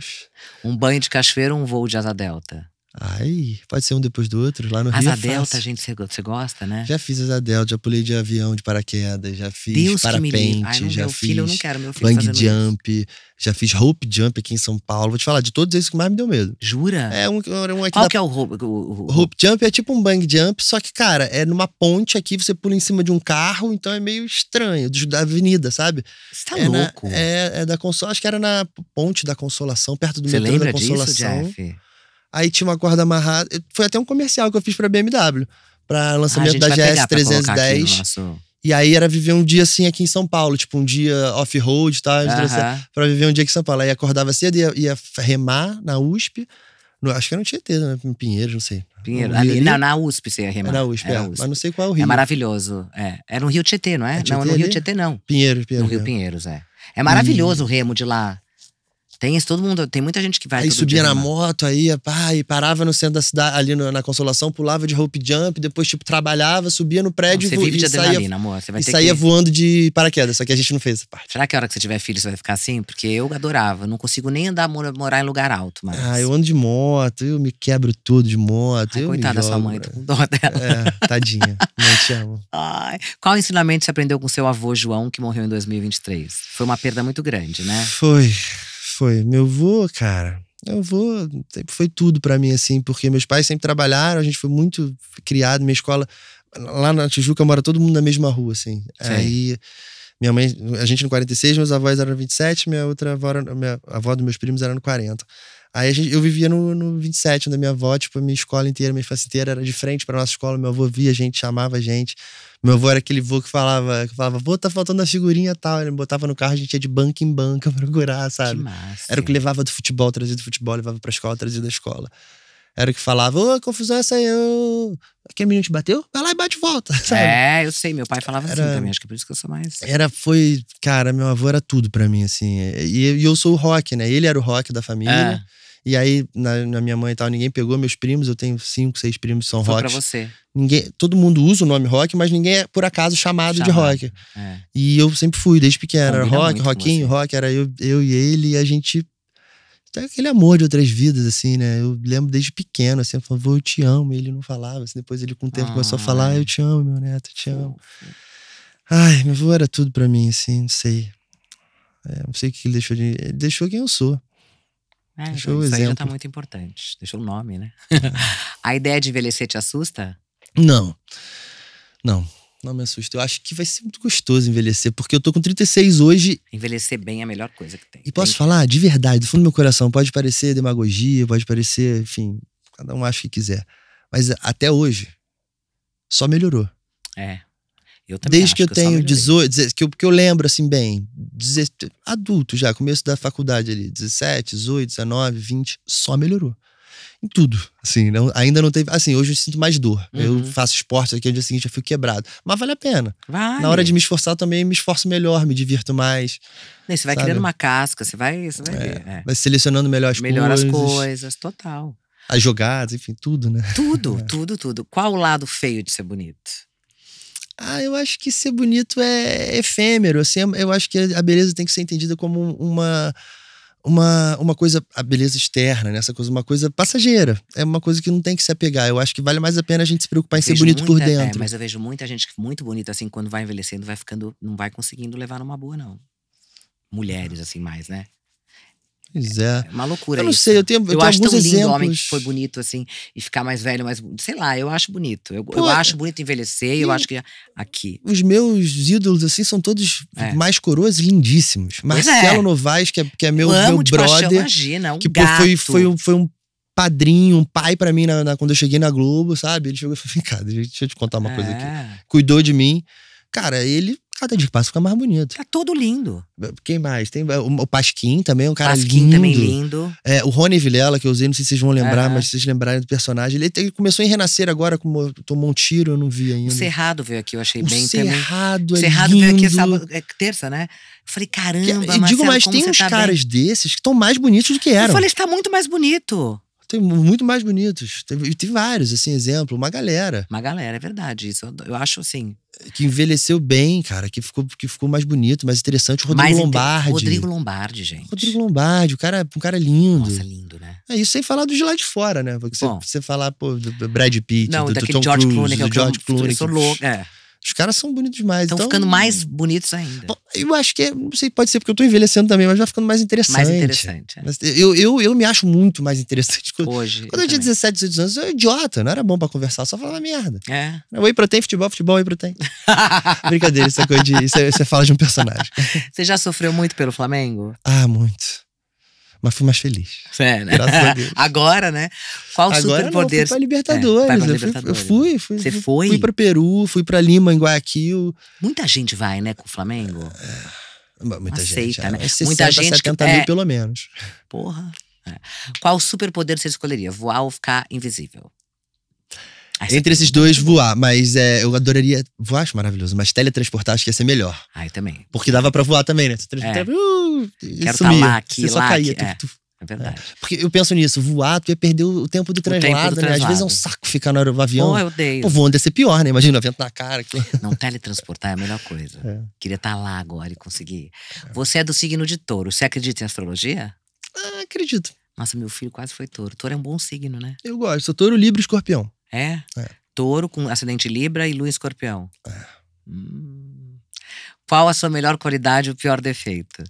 Um banho de cachoeiro ou um voo de asa delta? Ai, pode ser um depois do outro, lá no Rio. Asa é Delta, a gente, você gosta, né? Já fiz Asa Delta, já pulei de avião, de paraquedas, já fiz Deus parapente, Ai, não, já fiz filho, eu não quero, meu filho bang jump, isso. já fiz rope jump aqui em São Paulo. Vou te falar, de todos esses que mais me deu medo. Jura? É um, um aqui Qual da... que é o rope? O, o, rope jump é tipo um bang jump, só que, cara, é numa ponte aqui, você pula em cima de um carro, então é meio estranho, da avenida, sabe? Você tá é louco? Na, é, é da consola acho que era na ponte da Consolação, perto do metrô da Consolação. Disso, Jeff? Aí tinha uma corda amarrada. Foi até um comercial que eu fiz pra BMW, pra lançamento ah, da GS 310. E aí era viver um dia assim aqui em São Paulo, tipo um dia off-road, tá? tal, Pra viver um dia aqui em São Paulo. Aí acordava cedo, ia, ia remar na USP. No, acho que era no Tietê, né? Em Pinheiros, não sei. Pinheiro, ali, ali, na, na USP você ia remar. É, é na USP, é, é, USP. mas não sei qual é o rio. É maravilhoso. É, era no Rio Tietê, não é? é Tietê não, no Rio Tietê não. Pinheiros, Pinheiros. No Rio Pinheiros, é. É maravilhoso o remo de lá. Tem isso, todo mundo. Tem muita gente que vai. Aí subia na moto, aí pá, e parava no centro da cidade, ali no, na Consolação, pulava de rope jump, depois, tipo, trabalhava, subia no prédio não, você vive e, de saía, amor. Você vai e ter saía que... voando de paraquedas, só que a gente não fez essa parte. Será que a hora que você tiver filho, você vai ficar assim? Porque eu adorava. Não consigo nem andar, morar em lugar alto, mas. Ah, eu ando de moto, eu me quebro tudo de moto. Ai, eu coitada da sua mãe, tô tá com dó dela. É, tadinha. mãe, te amo. Ai. Qual ensinamento você aprendeu com seu avô João, que morreu em 2023? Foi uma perda muito grande, né? Foi foi? Meu avô, cara, eu vou sempre foi tudo para mim assim porque meus pais sempre trabalharam a gente foi muito criado minha escola lá na Tijuca mora todo mundo na mesma rua assim Sim. aí minha mãe a gente no 46 meus avós eram 27 minha outra avó minha avó dos meus primos era no 40 Aí gente, eu vivia no, no 27, da minha avó, tipo, a minha escola inteira, minha infância inteira era de frente pra nossa escola. Meu avô via a gente, chamava a gente. Meu avô era aquele avô que falava, que falava, vô, tá faltando a figurinha tal. Ele botava no carro, a gente ia de banca em banca procurar, sabe? Que massa. Era o que levava do futebol, trazia do futebol, levava pra escola, trazia da escola era o que falava, ô, oh, confusão essa aí, eu... aquele menino te bateu, vai lá e bate e volta. Sabe? É, eu sei, meu pai falava assim era, assim também, acho que é por isso que eu sou mais. Assim. Era, foi, cara, meu avô era tudo para mim, assim. E, e, eu sou o rock, né? Ele era o rock da família. É. E aí, na, na, minha mãe e tal, ninguém pegou. Meus primos, eu tenho cinco, seis primos que são rock Só pra você. Ninguém, todo mundo usa o nome rock, mas ninguém é, por acaso, chamado, chamado. de rock. É. E eu sempre fui, desde pequeno. era rock, rockinho, rock. Era eu, eu e ele. E a gente até aquele amor de outras vidas, assim, né? Eu lembro desde pequeno, assim, eu falava, eu te amo, e ele não falava. Assim, depois ele, com o tempo, ah, começou a falar, ah, eu te amo, meu neto, eu te amo. Ai, meu avô era tudo para mim, assim, não sei. É, não sei o que ele deixou de. Ele deixou quem eu sou. É, deixou então, o exemplo. isso exemplo. aí já tá muito importante. Deixou o nome, né? a ideia de envelhecer te assusta? Não. Não. Não me assusta. Eu acho que vai ser muito gostoso envelhecer, porque eu tô com 36 hoje. Envelhecer bem é a melhor coisa que tem. E posso tem falar, de verdade, do fundo do meu coração, pode parecer demagogia, pode parecer, enfim, cada um acha o que quiser. Mas até hoje, só melhorou. É. Eu também Desde que eu, que eu tenho 18, que eu, que eu lembro assim bem, 18, adulto já, começo da faculdade ali, 17, 18, 19, 20, só melhorou em tudo. Assim, não, ainda não teve. Assim, hoje eu sinto mais dor. Uhum. Eu faço esporte aqui no é dia seguinte, eu fico quebrado. Mas vale a pena. Vale. Na hora de me esforçar, também me esforço melhor, me divirto mais. E você vai sabe? criando uma casca, você vai, você vai é, ver. É. Vai selecionando melhor as coisas. Melhor as coisas, total. As jogadas, enfim, tudo, né? Tudo, é. tudo, tudo. Qual o lado feio de ser bonito? Ah, eu acho que ser bonito é, é efêmero. Assim, eu acho que a beleza tem que ser entendida como uma uma, uma coisa, a beleza externa, né? Essa coisa, uma coisa passageira. É uma coisa que não tem que se apegar. Eu acho que vale mais a pena a gente se preocupar em ser bonito muita, por é, dentro. É, mas eu vejo muita gente muito bonita, assim, quando vai envelhecendo, vai ficando. Não vai conseguindo levar numa boa, não. Mulheres, uhum. assim, mais, né? Pois é. é. uma loucura. Eu não isso. sei, eu tenho, eu eu tenho acho alguns tão lindo exemplos. homem que foi bonito assim e ficar mais velho, mas sei lá, eu acho bonito. Eu, Pô, eu acho bonito envelhecer, eu acho que aqui. Os meus ídolos assim são todos é. mais coroas lindíssimos. Pois Marcelo é. Novaes, que é, que é meu, Vamos meu brother, paixão, imagina, um que gato. foi foi foi um padrinho, um pai para mim na, na, quando eu cheguei na Globo, sabe? Ele chegou e falou: "Vem cá, deixa eu te contar uma coisa aqui". É. Cuidou de mim. Cara, ele cada dia que passa fica mais bonito. Tá todo lindo. Quem mais? Tem é, o Pasquim também, é um cara Pasquim lindo. também lindo. É, o Rony Vilela, que eu usei, não sei se vocês vão lembrar, é. mas se vocês lembrarem do personagem. Ele, ele começou em Renascer agora, como, tomou um tiro, eu não vi ainda. O Cerrado veio aqui, eu achei o bem Cerrado também. É Cerrado veio aqui sábado, é terça, né? falei, caramba, que, Eu Marcelo, digo, mas tem uns tá caras bem? desses que estão mais bonitos do que eram. Eu falei, está muito mais bonito. Tem muito mais bonitos. e tem vários, assim, exemplo. Uma galera. Uma galera, é verdade. Isso eu, eu acho assim. Que envelheceu bem, cara, que ficou, que ficou mais bonito, mais interessante. Rodrigo mais Lombardi. Inter... Rodrigo Lombardi, gente. Rodrigo Lombardi, o cara, um cara lindo. Nossa, lindo, né? É isso sem falar do de lá de fora, né? Porque você, você falar, pô, do Brad Pitt, não, do, do Tom George Clooney, Clooney, é que eu, George Clooney. Eu sou louco, é. Os caras são bonitos demais. Estão então ficando mais bonitos ainda. Eu acho que, é, não sei, pode ser porque eu tô envelhecendo também, mas vai ficando mais interessante. Mais interessante. É. Eu, eu, eu me acho muito mais interessante. Hoje. Quando eu, eu tinha 17, 18 anos, eu era idiota, não era bom pra conversar, só falava merda. É. Whey protein, futebol, futebol, whey protein. Brincadeira, isso é coisa de. É, isso é, fala de um personagem. Você já sofreu muito pelo Flamengo? Ah, muito mas fui mais feliz. É, né? Graças a Deus. Agora, né? Qual Agora, não é, Eu fui pra Libertadores. É, pra Libertadores. Eu, fui, fui, Você foi? Fui pra Peru, fui pra Lima, em Guayaquil. Muita gente vai, né, com o Flamengo? É, muita Aceita, é. Né? gente. Né? É, 60, muita gente. 70 que... mil, pelo menos. Porra. É. Qual superpoder você escolheria? Voar ou ficar invisível? Entre esses dois, voar. Mas é, eu adoraria. Voar acho maravilhoso, mas teletransportar acho que ia ser melhor. Ah, eu também. Porque dava pra voar também, né? Você transportava. É. Uh, Quero tá sumia. Tá lá, aqui, Você lá, só caía. Aqui, é. tu, tu... É verdade. É. Porque eu penso nisso, voar, tu ia perder o tempo do translado, tempo do né? Translado. Às vezes é um saco ficar no avião. Pô, eu odeio. Pô, voando ia ser pior, né? Imagina, o vento na cara. Aqui. Não, teletransportar é a melhor coisa. É. Queria estar tá lá agora e conseguir. Você é do signo de touro. Você acredita em astrologia? Ah, acredito. Nossa, meu filho quase foi touro. Touro é um bom signo, né? Eu gosto. Sou touro, libra e escorpião. É? é. Touro com acidente Libra e Lua em Escorpião. É. Hum. Qual a sua melhor qualidade e o pior defeito?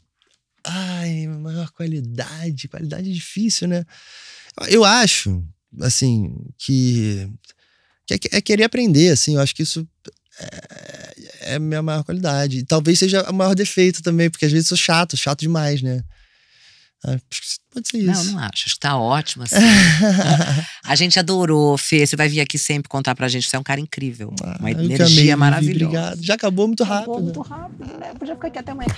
Ai, maior qualidade. Qualidade é difícil, né? Eu acho, assim, que, que é, é querer aprender, assim. Eu acho que isso é, é a minha maior qualidade. talvez seja o maior defeito também, porque às vezes sou chato, chato demais, né? Ah, pode ser isso. Não, não Acho que tá ótimo assim. a gente adorou, Fê. Você vai vir aqui sempre contar pra gente. Você é um cara incrível. Ah, uma energia amei, maravilhosa. Obrigado. Já acabou muito rápido. Acabou muito rápido, né? Podia ficar aqui até amanhã.